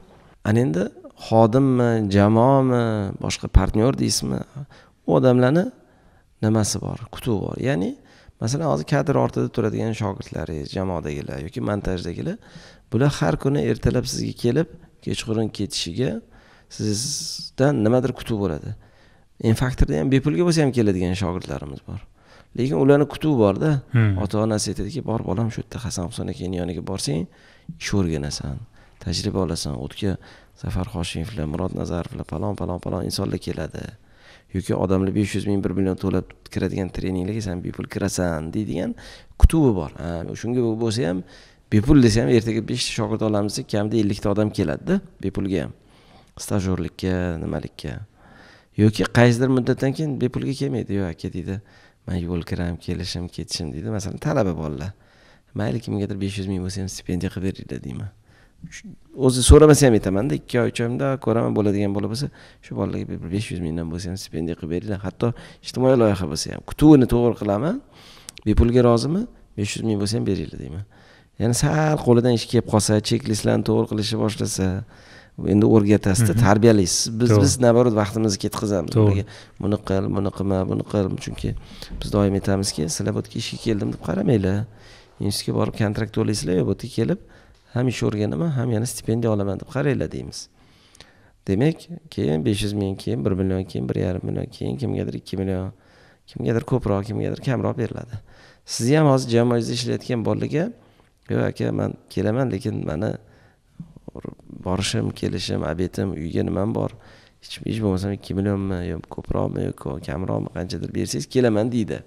ana endi xodimmi jamoami boshqa partnyor deysizmi u odamlarni nimasi bor kutuvi bor ya'ni masalan hozir kadr ortida turadigan shogirdlaringiz jamoadagilar yoki montajdagilar bular har kuni ertalab sizga kelib kechqurun ketishiga sizdan nimadir kutib bo'ladi infaktorda ham bepulga bo'lsa ham keladigan shogirdlarimiz bor lekin ularni kutuvi borda hmm. ota onasi aytadiki bor bolam shu yerda hasan husan akani yoniga borsang ish o'rganasan tajriba olasan u yerga zafar hoshimovlar murod nazarovlar falon falon falon insonlar keladi yoki odamlar besh yuz ming bir million to'lab kiradigan treninglarga san bepul kirasan deydigan kutuvi bor shunga bo'lsa ham bepul desa ham ertaga beshta shogird olamiz desak kamida ellikta odam keladida bepulga ham stajyorlikka nimalikka yoki qaysidir muddatdan keyin bepulga kelmaydi yo aka deydi man yo'l kiram kelishim ketishim deydi masalan talaba bolalar mayli kimgadir besh yuz ming bo'lsa ham stipendiya qilib beringlar deyman o'zi so'ramasa ham aytamanda ikki oy uch oyimda ko'raman bo'ladigan bola bo'lsa shu bolalarga bir besh yuz mingdan bo'lsa ham stipendiya qilib beringlar hatto ijtimoiy loyiha bo'lsa ham kutuvini to'g'ri qilaman bepulga rozimi besh yuz ming bo'lsa ham beringlar deyman ya'ni sal qo'lidan ish kelib qolsa chek listlarni to'g'ri qilishni boshlasa endi o'rgatasizda mhm. tarbiyalaysiz biz biz наоборот vaqtimizni ketkazamiz ularga buni qil buni qilma buni qil chunki biz doim aytamizki sizlar bu yerga ishga keldim deb qaramanglar institutga borib kontrakt to'laysizlar bu yerga kelib ham ish o'rganaman ham yana stipendiya olaman deb qaranglar deymiz demak keyin besh yuz ming keyin bir million keyin bir yarim million keyin kimgadir ikki million kimgadir ko'proq kimgadir kamroq beriladi sizni ham hozir jamoangizda ishlayotgan bolaga yo'q aka man kelaman lekin mani borishim kelishim obedim uyga nimam bor hech hech bo'lmasam ikki millionmi yo ko'proqmi yo kamroqmi qanchadir bersangiz kelaman deydi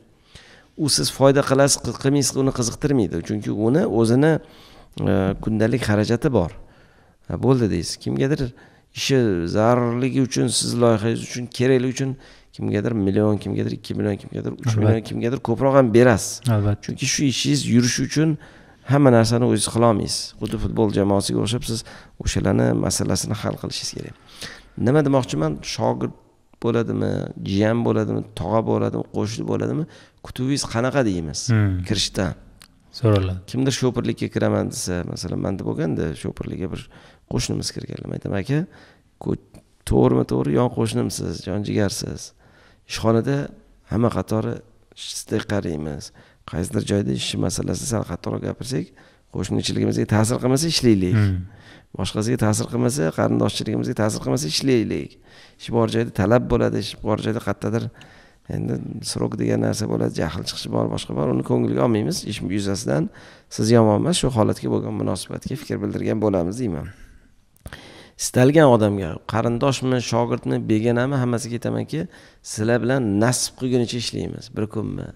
u siz foyda qilasiz qilmaysiz uni qiziqtirmaydi chunki uni o'zini e, kundalik xarajati bor bo'ldi deysiz kimgadir ishi zarurligi uchun siz loyihangiz uchun kerakligi uchun kimgadir million kimgadir ikki million kimgadir uch million kimgadir ko'proq ham berasiz albatta chunki shu ishingiz yurishi uchun hamma narsani o'zingiz qilolmaysiz xuddi futbol jamoasiga o'xshab siz o'shalarni masalasini hal qilishingiz kerak nima demoqchiman shogird bo'ladimi jiyan bo'ladimi tog'a bo'ladimi qo'shni bo'ladimi kutuvingiz qanaqa deymiz hmm. kirishdan so'raladi kimdir sho'pirlikka kiraman desa masalan manda bo'lganda sho'pirlikka bir qo'shnimiz kirganlar aytaman aka to'g'rimi to'g'ri yon qo'shnimsiz jon jigarsiz ishxonada hamma qatori sizdek qaraymiz qaysidir joyda ish masalasida sal qattiqroq gapirsak qo'shnichiligimizga ta'sir qilmasa ishlaylik hmm. boshqasiga ta'sir qilmasa qarindoshchiligimizga ta'sir qilmasa ishlaylik ish bor joyda talab bo'ladi ish bor joyda qayerdadir endi срок degan narsa bo'ladi jahl chiqishi bor boshqa bor uni ko'ngilga olmaymiz ish yuzasidan siz yomon emas shu holatga bo'lgan munosabatga fikr bildirgan bo'lamiz deyman istalgan odamga qarindoshmi shogirdmi begonami hammasiga aytamanki sizlar bilan nasib qilgunicha ishlaymiz bir kunmi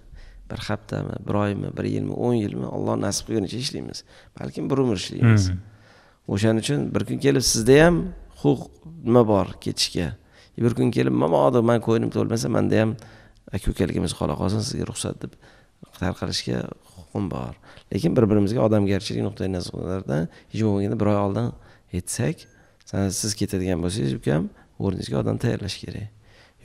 bir haftami bir oymi bir yilmi o'n yilmi olloh nasib qilgunicha ishlaymiz balkim bir umr ishlaymiz hmm. o'shaning uchun bir kun kelib sizda ham huquq nima bor ketishga bir kun kelib mabodo man ko'nglim to'lmasa manda ham aka ukaligimiz qola qolsin sizga ruxsat deb tarqalishga huquqim bor lekin bir birimizga odamgarchilik nuqtai nazaridan hech bo'lmaganda bir oy oldin aytsak siz ketadigan bo'lsangiz ukam o'rningizga odam tayyorlash kerak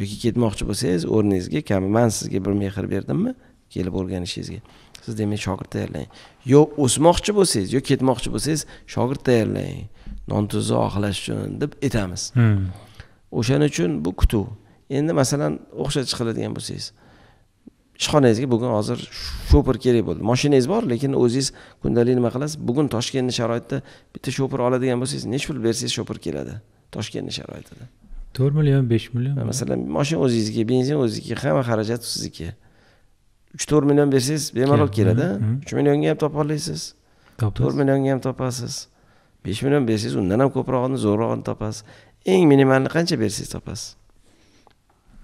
yoki ketmoqchi bo'lsangiz o'rningizga kami man sizga bir mehr berdimmi kelib o'rganishingizga siz demak shogird tayyorlang yo o'smoqchi bo'lsangiz yo ketmoqchi bo'lsangiz shogird tayyorlang non tuzni oxlash uchun deb aytamiz hmm. o'shaning uchun bu kutuv endi masalan o'xshatish qiladigan bo'lsangiz ishxonangizga bugun hozir shopir kerak bo'ldi moshinangiz bor lekin o'zingiz kundalik nima qilasiz bugun toshkentni sharoitida bitta shopir oladigan bo'lsangiz nechi pul bersangiz shopir keladi toshkentni sharoitida to'rt million besh million masalan moshina o'zingizga benzin o'zizniki hamma xarajat sizniki uch to'rt million bersangiz bemalol keladi uch millionga ham topolaysiz to'rt millionga ham topasiz besh million bersangiz undan ham ko'prog'ini zo'rrog'ini topasiz eng minimalni qancha bersangiz topasiz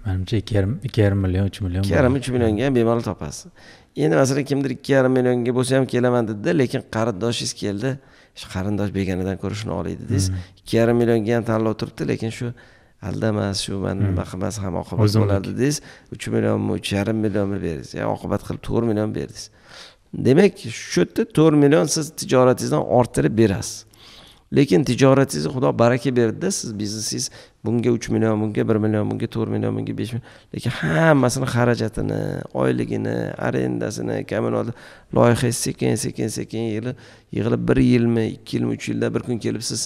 manimcha ikki yarim ikki yarim million uch million ikki yarim uch millionga ham bemalol topasiz endi masalan kimdir ikki yarim millionga bo'lsa ham kelaman dedida lekin qarindoshingiz keldi shu qarindosh berganidan ko'ra shuni oling dedingiz ikki yarim millionga ham tanlov turibdi lekin shu aldamas shu man hmm. nima qilmas ham oqibat bo'ladi dedingiz uch millionmi uch yarim millionmi berdingiz ya oqibat qilib to'rt million berdingiz demak shu yerda to'rt million siz tijoratingizdan orttirib berasiz lekin tijoratingizni xudo baraka berdida siz biznesingiz bunga uch million bunga bir million bunga to'rt million bunga besh million lekin hammasini xarajatini oyligini arendasini kommunal loyihangiz sekin sekin sekin yig'ilib yig'ilib bir yilmi ikki yilmi uch yilda bir kun kelib siz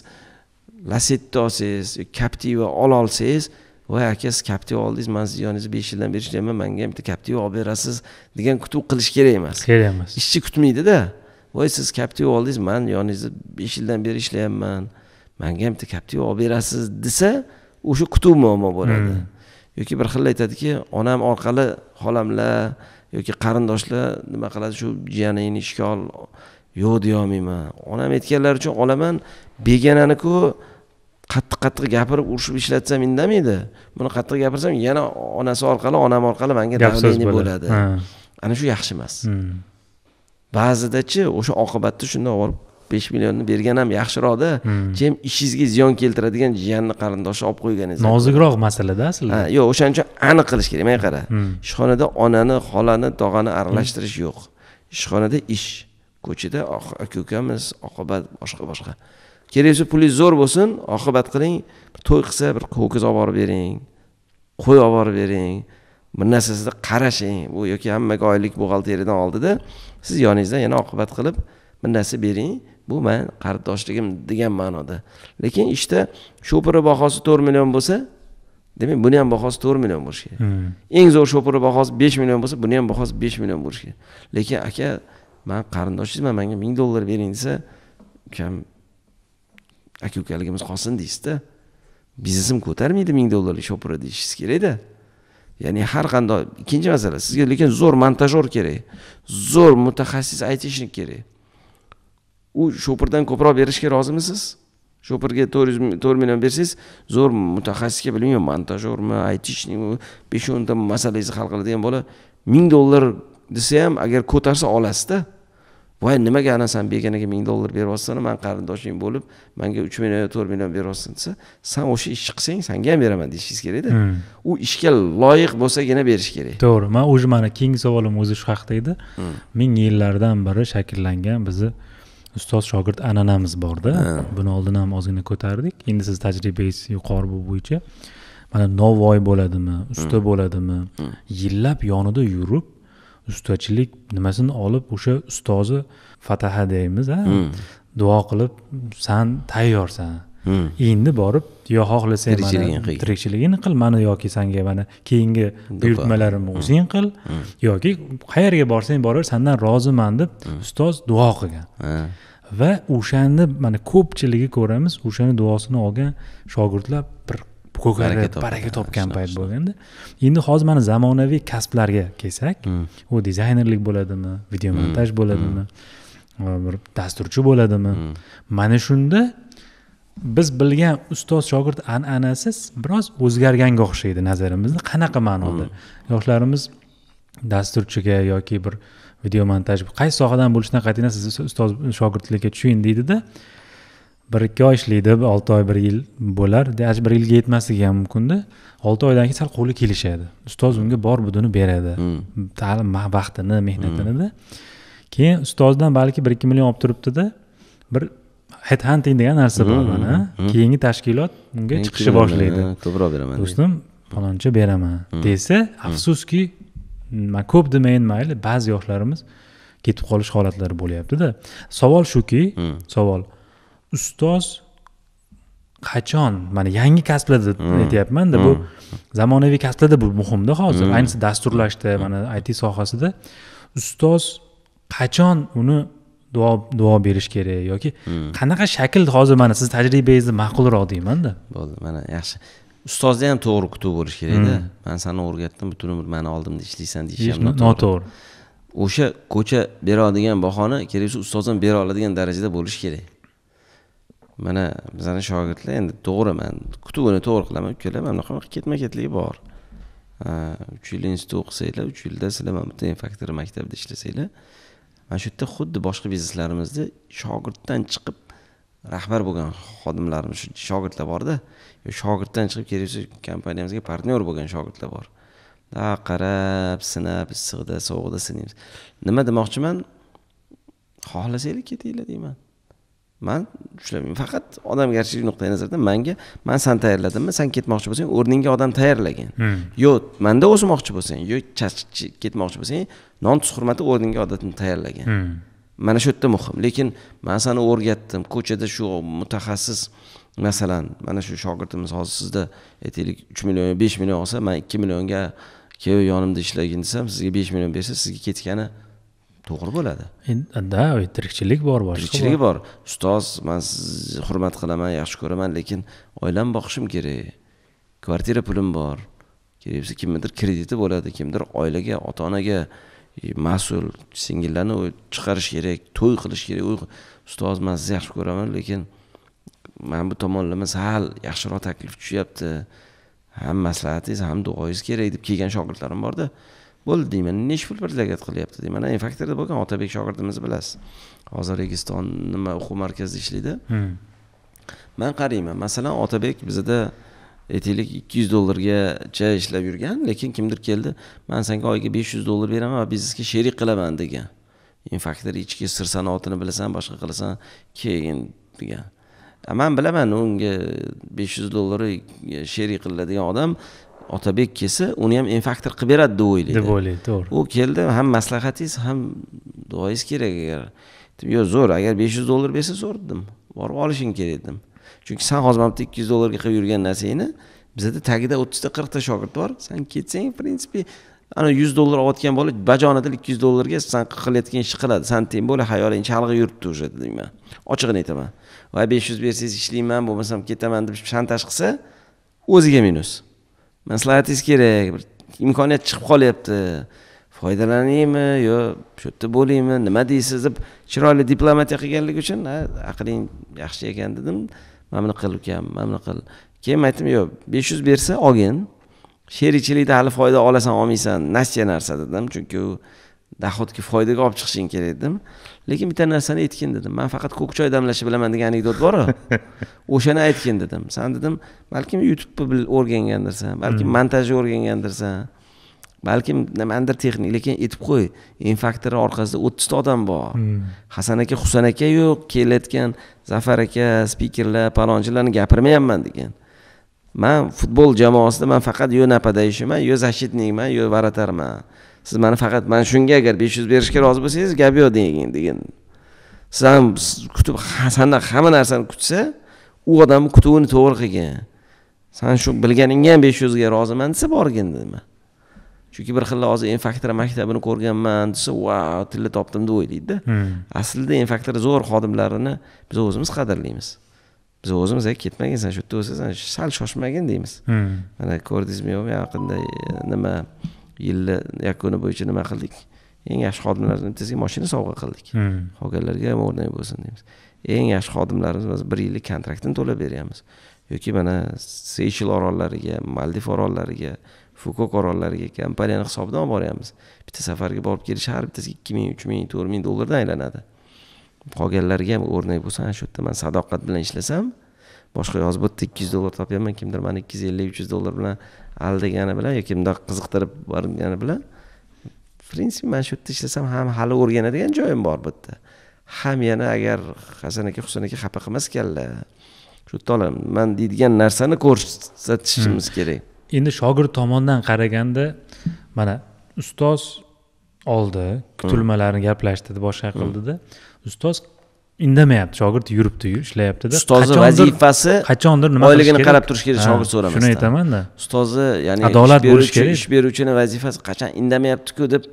lasetti olsangiz captiva ololsangiz voy aka siz captiva oldingiz man yoningizda besh yildan beri ishlayapman manga bitta captiva olib berasiz degan kutuv qilish kerak emas kerak emas ishchi kutmaydida voy siz captiva oldingiz man yoningizda besh yildan beri ishlayapman manga ham bitta captiva olib berasiz desa o'sha kutuv muammo bo'ladi hmm. yoki bir xil aytadiki onam orqali xolamlar yoki qarindoshlar nima qiladi shu jiyaningni ishga ol yo'q deyolmayman onam aytganlari uchun olaman begonaniku qattiq qattiq gapirib urishib ishlatsam indamaydi buni qattiq gapirsam yana onasi orqali onam orqali manga давление bo'ladi ana shu yaxshi emas hmm. ba'zidachi o'sha oqibatda shunday olib besh millionni bergan ham yaxshiroqda jim hmm. ishingizga ziyon keltiradigan jiyanni qarindoshni olib qo'yganingiz nozikroq masalada aslida ha yo'q o'shaning uchun aniq qilish kerak mana qara hmm. ishxonada onani xolani tog'ani aralashtirish yo'q ishxonada ish ko'chada aka ukamiz oqibat boshqa boshqa kerak bo'lsa pulingiz zo'r bo'lsin oqibat qiling to'y qilsa bir ho'kiz olib borib bering qo'y olib borib bering bir narsasida qarashing bu yoki hammaga oylik buxgalteriyadan oldida siz yoningizdan yana oqibat qilib bir narsa bering bu man qardoshligim degan ma'noda lekin ishda işte, sho'pirni bahosi to'rt million bo'lsa demak buni ham bahosi to'rt million bo'lishi kerak hmm. eng zo'r shopiri bahosi besh million bo'lsa buni ham bahosi besh million bo'lishi kerak lekin aka man qarindoshingizman manga ming dollar bering desa ukam aka ukaligimiz qolsin deysizda biznesim ko'tarmaydi ming dollarlik shopira deyishingiz kerakda ya'ni har qanday ikkinchi masala sizga lekin zo'r montajyor kerak zo'r mutaxassis aytishnik kerak u shopirdan ko'proq berishga rozimisiz shopirga to'rt yuz to'rt million bersangiz zo'r mutaxassisga bilmayman montajyormi aytishnikmi besh o'nta masalangizni hal qiladigan bola ming dollar desa ham agar ko'tarsa olasizda voy nimaga ana san beganaga ming dollar beryapsan man qarindoshing bo'lib manga uch million to'rt million beryapsan desa san o'sha ishni qilsang sanga ham beraman deyishingiz kerakda hmm. u ishga loyiq bo'lsagina berish kerak to'g'ri man уже mana keyingi savolim o'zi shu haqida edi hmm. ming yillardan beri shakllangan bizni ustoz shogird an'anamiz borda buni oldin ham ozgina ko'tardik endi siz tajribangiz yuqori bu bo'yicha mana novvoy bo'ladimi usta hmm. bo'ladimi yillab yonida yurib ustachilik nimasini olib o'sha ustozi fataha deymiz a hmm. duo qilib san tayyorsan hmm. endi borib yo xohlasang mana tirikchiligini qil mana yoki sanga mana keyingi buyurtmalarimni hmm. o'zing qil yoki qayerga borsang borar sandan roziman deb ustoz duo qilgan va o'shani mana ko'pchiligi ko'ramiz o'shani duosini olgan shogirdlar bir ko'karib baraka topgan payt bo'lganda endi hozir mana zamonaviy kasblarga kelsak hmm. u dizaynerlik bo'ladimi video hmm. montaj bo'ladimi hmm. bir dasturchi bo'ladimi mana shunda biz bilgan ustoz shogird an'anasi biroz o'zgarganga o'xshaydi nazarimizda qanaqa ma'noda yoshlarimiz dasturchiga yoki bir video montaj qaysi sohadan bo'lishidan qat'iy siz ustoz shogirdlikka tushing deydida bir ikki oy ishlaydi olti oy bir yil bo'lar даже bir yilga yetmasligi ham mumkinda olti oydan keyin sal qo'li kelishadi ustoz unga bor budini beradi hmm. ta'lim vaqtini mehnatinida hmm. keyin ustozdan balki bir ikki million olib turibdida bir head hunting degan narsa bor hmm. mana keyingi tashkilot unga chiqishni boshlaydi ko'proq beraman do'stim faloncha beraman desa afsuski ko'p demayin mayli ba'zi yoshlarimiz ketib qolish holatlari bo'lyaptida savol shuki savol ustoz qachon mana yangi kasblarda mm. aytyapmanda bu mm. zamonaviy kasblarda bu muhimda hozir mm. ayniqsa dasturlashda mana it sohasida ustoz qachon uni duo duo berish kerak yoki qanaqa shakl hozir mana siz tajribangizni ma'qulroq deymanda bo'ldi mana yaxshi ustozni ham to'g'ri kutib bo'lishi kerakda man sani o'rgatdim butun umr mani oldimda ishlaysan deyish ham noto'g'ri o'sha ko'cha beradigan bahona kerak bo'lsa ustoz ham bera oladigan darajada bo'lishi kerak mana bizani shogirdlar endi to'g'ri man kutubini to'g'ri qilaman ukalar mana bunaqa ketma ketligi bor uch yil institut o'qisanglar uch yilda sizlar mana bitta faktor maktabida ishlasanglar mana shu yerda xuddi boshqa bizneslarimizda shogirddan chiqib rahbar bo'lgan xodimlarimiz shu shogirdlar borda shogirddan chiqib kelgusi kompaniyamizga partnyor bo'lgan shogirdlar bor qarab sinab issiqda sovuqda sinaymiz nima demoqchiman xohlasanglar ketinglar deyman man ushlamayman faqat odamgarchilik nuqtai nazaridan manga man san tayyorladimmi san ketmoqchi bo'lsang o'rningga odam tayyorlagin hmm. yo manda o'smoqchi bo'lsang yo ketmoqchi bo'lsang non tuz hurmati o'rningga odatni tayyorlagin hmm. mana shu yerda muhim lekin man sani o'rgatdim ko'chada shu mutaxassis masalan mana shu shogirdimiz hozir sizda aytaylik uch million besh million olsa man ikki millionga kelib yonimda ishlagin desam sizga besh million bersa sizga ketgani to'g'ri bo'ladi да tirikchilik bor boshqa tirikchilik bor ustoz man sizni hurmat qilaman yaxshi ko'raman lekin oilam boqishim kerak kvartira pulim bor kerak bo'lsa kimnidir krediti bo'ladi kimdir oilaga ota onaga e, mas'ul singillarni chiqarish kerak to'y qilish kerak ustoz man sizni yaxshi ko'raman lekin mana bu tomonlama sal yaxshiroq taklif tushyapti ham maslahatingiz ham duoyingiz kerak deb kelgan shogirdlarim borda bo'ldi deyman nechi pul zakat qilyapti deyman infaktorda bo'lgan otabek shogirdimiz bilasiz hozir registon nima o'quv markazida ishlaydi man hmm. qarayman masalan otabek bizada aytaylik ikki yuz dollargacha ishlab yurgan lekin kimdir keldi man senga oyiga besh yuz dollar beraman va biznesga sherik qilaman degan infaktor ichki sir sanoatini bilasan boshqa qilasan keyin degan man bilaman unga besh yuz dollarga sherik qiladigan odam otabek kelsa uni ham infaktor qilib beradi deb o'ylaydi deb o'ylaydi to'g'ri u keldi ham maslahatingiz ham duoyingiz kerak agar yo'q zo'r agar besh yuz dollar bersa zo'r dedim borib olishing kerak dedim chunki san hozir mana bitta ikki yuz dollarga qilib yurgan narsangni bizada tagida o'ttizta qirqta shogird bor san ketsang в принципе ana yuz dollar olayotgan bola bajonidil ikki yuz dollarga san qilayotgan ishni qiladi san teng bo'la xayoling chalg'i yuribdi уже dedim man ochig'ini aytaman va besh yuz bersangiz ishlayman bo'lmasam ketaman deb shantaj qilsa o'ziga minus maslahatingiz kerak bir imkoniyat chiqib qolyapti foydalanaymi yo shu yerda bo'laymi nima deysiz deb chiroyli diplomatiya qilganligi uchun aqling yaxshi ekan dedim mana buni qil ukam mana buni qil keyin aytdim yo'q besh yuz bersa olgin sherikchilikda hali foyda olasan olmaysan nastya narsa dedim chunki u nahotki foydaga olib chiqishing kerak dedim lekin bitta narsani aytgin dedim man faqat ko'k choy damlashni bilaman degan anekdot boru o'shani aytgin dedim san dedim balkim youtubeni o'rgangandirsan balkim hmm. montajni o'rgangandirsan balkim nimanidir texnik lekin aytib qo'y faktori orqasida o'ttizta odam bor hmm. hasan aka husan aka yo'q kelayotgan zafar aka spikerlar palonchilarni gapirmayapman degan man futbol jamoasida man faqat yo napadayishiman yo защитникman yo varatarman siz mani faqat mana shunga agar besh yuz berishga rozi bo'lsangiz gap yo'q degin degan siz ham kutib sandan hamma narsani kutsa u odamni kutuvini to'g'ri qilgin san shu bilganingga ham besh yuzga roziman desa borgin dema chunki bir xil hozir infaktora maktabini ko'rganman desa va tilla topdim deb o'ylaydida hmm. aslida infaktora zo'r xodimlarini biz o'zimiz qadrlaymiz biz o'zimiz ketmagin san shu yerda o'lsa sal shoshmagin deymiz hmm. mana ko'rdingizmi yo'qmi yaqinda e, nima yilni yakuni bo'yicha nima qildik eng yaxshi xodimlarimizni bittasiga moshina sovg'a qildik qolganlarga hmm. ham o'rnak bo'lsin deymiz eng yaxshi xodimlarimiz bir yillik kontraktini to'lab beryapmiz yoki mana seyshel orollariga maldiv orollariga fukok orollariga kompaniyani hisobidan olib boryapmiz bitta safarga borib kelish har bittasiga ikki ming uch ming to'rt ming dollardan aylanadi qolganlarga ham o'rnak bo'lsa shu yerda man sadoqat bilan ishlasam boshqa yozib o'tdi ikki yuz dollar topyapman kimdir mani ikki yuz ellik uch yuz dollar bilan aldagani bilan yoki bundoq qiziqtirib borgani bilan в принципе mana shu yerda ishlasam ham hali o'rganadigan joyim bor bu yerda ham yana agar hasan aka husan aka xafa qilmas ekanlar shu yerda man deydigan narsani ko'rsatishimiz hmm. kerak endi shogird tomonidan qaraganda mana ustoz oldi hmm. kutilmalarni gaplashtirdi boshqa qildida hmm. ustoz indamayapti shogird yuribdi ishlayaptida ustozni vazifasi qachondir nima oyligini qarab turish kerak shogird so'ramasdan shuni aytamanda ustozni ya'ni adolat bo'lishi kerak ish beruvchini vazifasi qachon indamayaptiku deb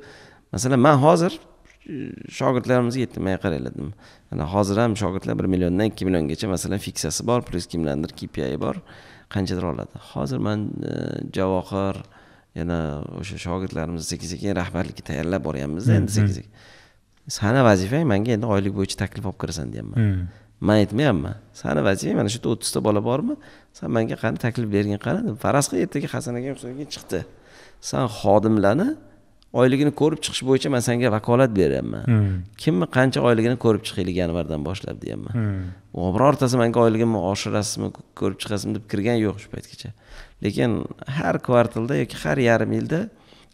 masalan man hozir e, shogirdlarimizga aytdim may qaranglar dedim mana hozir ham shogirdlar bir milliondan ikki milliongacha masalan fiksiyasi bor plyus kimlandir kpi bor qanchadir oladi hozir man e, javohir yana o'sha shogirdlarimizni sekin sekin rahbarlikka tayyorlab boryapmizda endi sekin sekin sani vazifang manga endi oylik bo'yicha taklif olib kirasan deyapman hmm. man aytmayapman sani vazifang mana shu yerda o'ttizta bola bormi san manga qani taklif bergin qani deb faraz qil ertaga hasan aka chiqdi san xodimlarni oyligini ko'rib chiqish bo'yicha man senga vakolat beryapman hmm. kimni qancha oyligini ko'rib chiqaylik yanvardan boshlab deyapman hmm. birortasi manga oyligimni oshirasizmi ko'rib chiqasizmi deb kirgan yo'q shu paytgacha lekin har kvartalda yoki har yarim yilda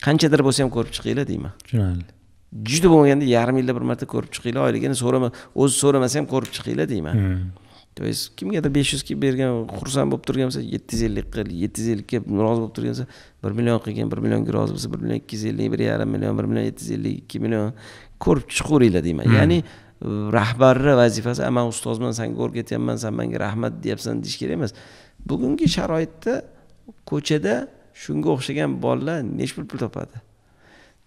qanchadir bo'lsa ham ko'rib chiqinglar deyman tushunarli juda bo'lmaganda yarim yilda bir marta ko'rib chiqinglar oyligini so'rama o'zi so'ramasa ham ko'rib chiqinglar deyman то hmm. есть kimgadir besh yuzga bergan xursand bo'lib turgan bo'lsa yetti yuz ellik qil yetti yuz ellikka rozi bo'lib turgan bo'lsa bir million qilgin bir millionga rozi bo'lsa bir million ikki yuz ellik bir yarim million bir million yetti yuz ellik ikki million ko'rib chiqaveringlar deyman hmm. ya'ni rahbarni vazifasi a man ustozman sanga o'rgatyapman san manga rahmat deyapsan deyish kerak emas bugungi sharoitda ko'chada shunga o'xshagan bolalar nechi pul pul topadi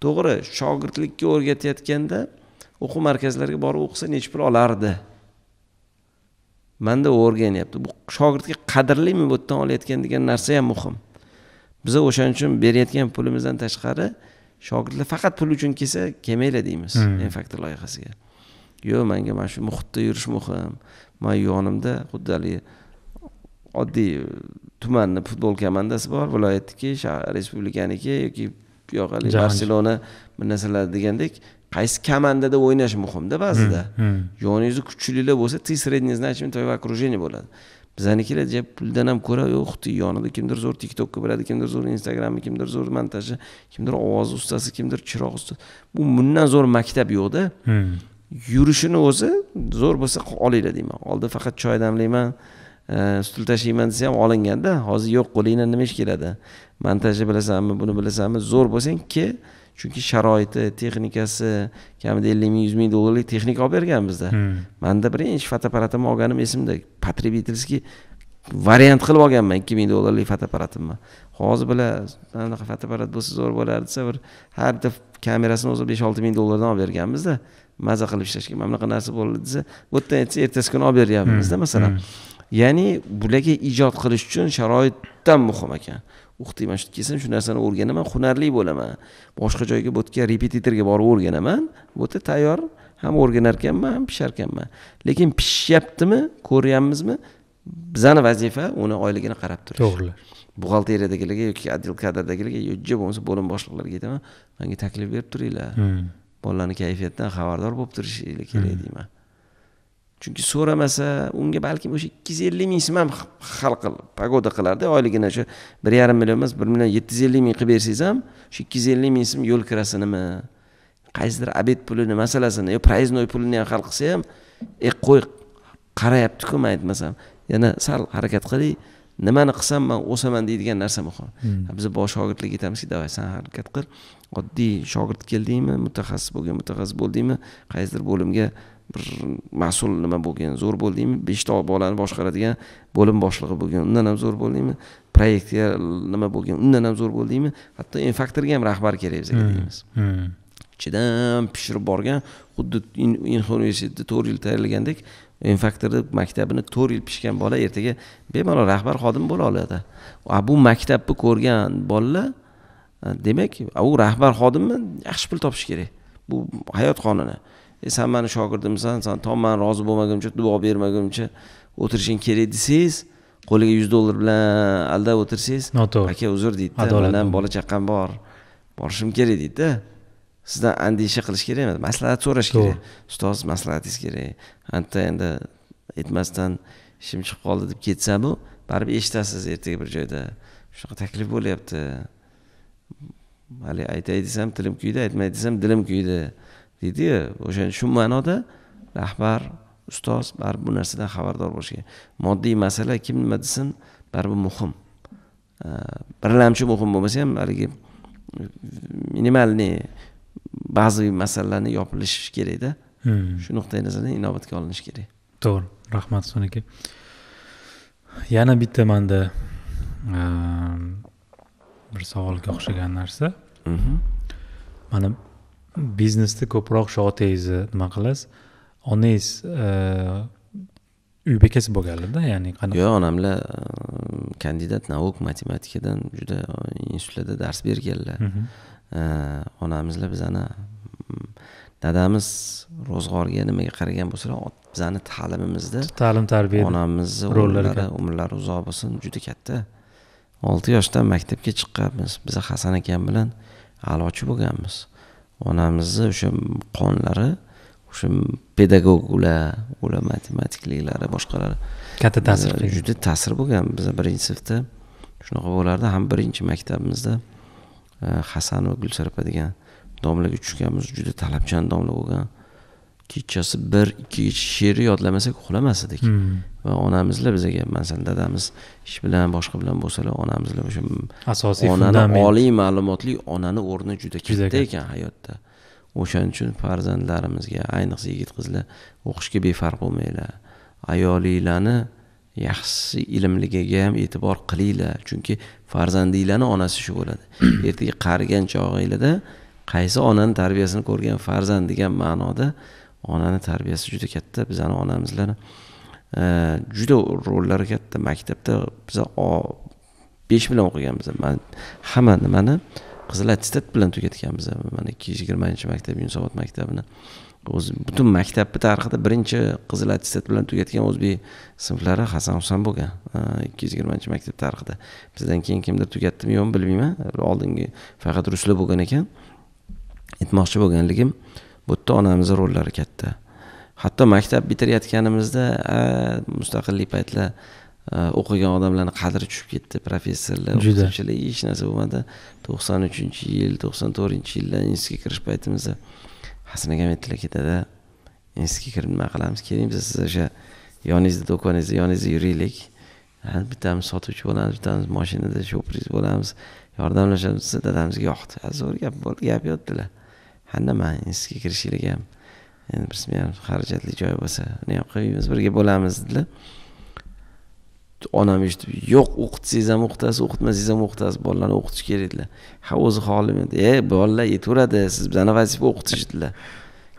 to'g'ri shogirdlikka o'rgatayotganda o'quv markazlariga borib o'qisa nechi pul olardi manda o'rganyapti bu shogirdga qadrlimi bu yerdan olayotgan degan narsa ham muhim biza o'shaning uchun berayotgan pulimizdan tashqari shogirdlar faqat pul uchun kelsa kelmanglar deymiz hmm. faktor loyihasiga yo'q manga mana shu muhitda yurish muhim man yonimda xuddi haligi oddiy tumanni futbol komandasi bor viloyatniki respublikaniki yoki yoqali barselona bir narsalar degandek qaysi komandada o'ynash muhimda ba'zida hmm, hmm. yoningizni kuchlilar bo'lsa ты средний значимый твое окружение bo'ladi bizanikilar ja puldan ham ko'ra yo'q yonida kimdir zo'r tiktokka biladi kimdir zo'r instagrami kimdir zo'r montaji kimdir ovoz ustasi kimdir chiroq ustasi bu bundan zo'r maktab yo'qda hmm. yurishini o'zi zo'r bo'lsa olinglar deyman oldin faqat choy damlayman stul tashiyman desa ham olinganda hozir yo'q qo'lingdan nima ish keladi montajni bilasanmi buni bilasanmi zo'r bo'lsang ke chunki sharoiti texnikasi kamida ellik ming yuz ming dollarlik texnika olib bergan bizda hmm. manda birinchi fotoapparatimni olganim esimda потребительский variant qilib olganman ikki ming dollarlik fotoapparatimni hozir bular anaqa fotoapparat bo'lsa zo'r bo'lardi desa bir har bitta kamerasini o'zi besh olti ming dollardan olib berganmizda maza qilib ishlashga mana bunaqa narsa bo'ldi desa bu yerdan aytsa ertasi kuni olib beryapmizda hmm, masalan hmm. ya'ni bularga ijod qilish uchun sharoitdan muhim ekan o'qitib mana shu kelsam shu narsani o'rganaman hunarli bo'laman boshqa joyga bu yerga repetitorga borib o'rganaman bu yerda tayyor ham o'rganar ekanman ham pishar ekanman lekin pishyaptimi ko'ryapmizmi bizani vazifa uni oyligini qarab turish to'g'ri buxgalteriyadagilarga yoki отдел kadrdagilarga jo bo'lmasa bo'lim boshliqlariga aytaman manga taklif berib turinglar hmm. bolalarni kayfiyatidan xabardor bo'lib turishinglar kerak hmm. deyman chunki so'ramasa unga balkim o'sha ikki yuz ellik ming so'm ham hal qil pagoda qilardi oyligini o'sha bir yarim million emas bir million yetti yuz ellik ming qilib bersangiz ham shu ikki yuz ellik ming so'm yo'l kirasinimi qaysidir obed pulini masalasini yo проездной pulini ham hal qilsa ham e qo'y qarayaptiku man aytmasam yana sal harakat qiling nimani qilsam man o'saman deydigan narsa muhim hmm. biz bosh shogirdlarga aytamizki давай san harakat qil oddiy shogird keldingmi mutaxassis bo'lgan mutaxassis bo'ldingmi qaysidir bo'limga bir mas'ul nima bo'lgan zo'r bo'ldingmi beshta bolani boshqaradigan bo'lim boshlig'i bo'lgan undan ham zo'r bo'ldingmi proyektga nima bo'lgan undan ham zo'r bo'ldingmi hatto infaktorga ham rahbar kerak bizga hmm, deymiz hmm. ichidan pishirib borgan xuddi inha universitetda to'rt yil tayyorlagandek infaktorni maktabini to'rt yil pishgan bola ertaga bemalol rahbar xodim bo'la oladi a bu maktabni ko'rgan bolalar demak u rahbar xodimni yaxshi pul topishi kerak bu hayot qonuni e san mani shogirdimsan san man rozi bo'lmagunimcha duo bermagunimcha o'tirishing kerak desangiz qo'liga 100 dollar bilan aldab o'tirsangiz noto'g'ri aka uzr deydida manam bola chaqam bor borishim kerak deydida sizdan andisha qilish kerak emas maslahat so'rash kerak ustoz maslahatingiz kerak anta endi aytmasdan ishim chiqib qoldi deb ketsamu baribir eshitasiz ertaga bir joyda shunaqa taklif bo'lyapti haligi aytay desam tilim kuydi aytmay desam dilim kuydi deydiyu o'sha shu ma'noda rahbar ustoz baribir bu narsadan xabardor bo'lishi kerak moddiy masala kim nima desin baribir muhim birlamchi muhim bo'lmasa ham haligi e, minimalniy ba'zi masalalarni yopilishi kerakda hmm. shu nuqtai nazardan inobatga olinishi kerak to'g'ri rahmat usmon aka yana bitta manda e, bir savolga o'xshagan narsa mhm. mana biznesda ko'proq shu otangizni nima qilasiz onangiz e, uy bekasi bo'lganlarda ya'ni qanaqa yo'q onamlar e, kandidat nauk matematikadan juda institutlarda dars berganlar e, onamizlar bizani mm, dadamiz ro'zg'orga nimaga qaragan bo'lsalar bizani ta'limimizda ta'lim tarbiya onamizni rollari umrlari uzoq bo'lsin juda katta olti yoshdan maktabga chiqqanmiz biza hasan akam bilan aloqchi bo'lganmiz onamizni o'sha qonlari o'sha pedagog ular ular matematikliklari boshqalar katta ta'sir qilgan juda ta'sir bo'lgan biza birinchi sinfda shunaqa bo'lardi ham birinchi maktabimizda e, hasan va gulsarpa degan domlaga tushganmiz juda talabchan domla bo'lgan kechasi bir ikkigacha she'rni yodlamasak uxlamas edik hmm. va onamizlar bizaga masalan dadamiz ish bilan boshqa bilan bo'lsalar onamizlar o'sha asosiy onani oliy ma'lumotli onani o'rni juda katta ekan hayotda o'shaning uchun farzandlarimizga ayniqsa yigit qizlar o'qishga befarq bo'lmanglar ayolinglarni yaxshisi ilmligiga ham e'tibor qilinglar chunki farzandinglarni onasi shu bo'ladi ertaga qarigan chog'inglarda qaysi onani tarbiyasini ko'rgan farzand degan ma'noda onani tarbiyasi juda katta bizani onamizlar juda rollari katta maktabda biza besh bilan o'qiganmiz man hamma nimani qizil attestat bilan tugatganmiz mana ikki yuz yigirmanchi maktab yunusobod maktabini o'zi butun maktabni tarixida birinchi qizil attestat bilan tugatgan o'zbek sinflari hasan husan bo'lgan e, ikki yuz yigirmanchi maktab tarixida bizdan keyin kimdir tugatdimi yo'qmi bilmayman oldingi faqat ruslar bo'lgan ekan aytmoqchi bo'lganligim bu yerda onamizni rollari katta hatto maktab bitirayotganimizda mustaqillik paytlar o'qigan odamlarni qadri tushib ketdi professorlar o'qituvchilar hech narsa bo'lmadi to'qson uchinchi yil to'qson to'rtinchi yilda institutga kirish paytimizda hasan akam aytdilar ketadi institutga kirib nima qilamiz keling biz siz o'sha yoningizda do'koningizda yoningizda yuraylik bittamiz sotuvchi bo'lamiz bittamiz moshinada shopriz bo'lamiz yordamlashamiz desa dadamizga yoqdi zo'r gap bo'ldi gap yotdilar ha nima institutga kirishinglarga ham endi bizni ham xarajatli joy bo'lsa uni ham qilib birga bo'lamiz dedilar onam eshitib yo'q o'qitsangiz ham o'qitasiz o'qitmasangiz ham o'qitasiz bolalarni o'qitish kerak dedilar ha o'zi xohlimi e bolalar yetaveradi siz bizani vazifa o'qitish dedilar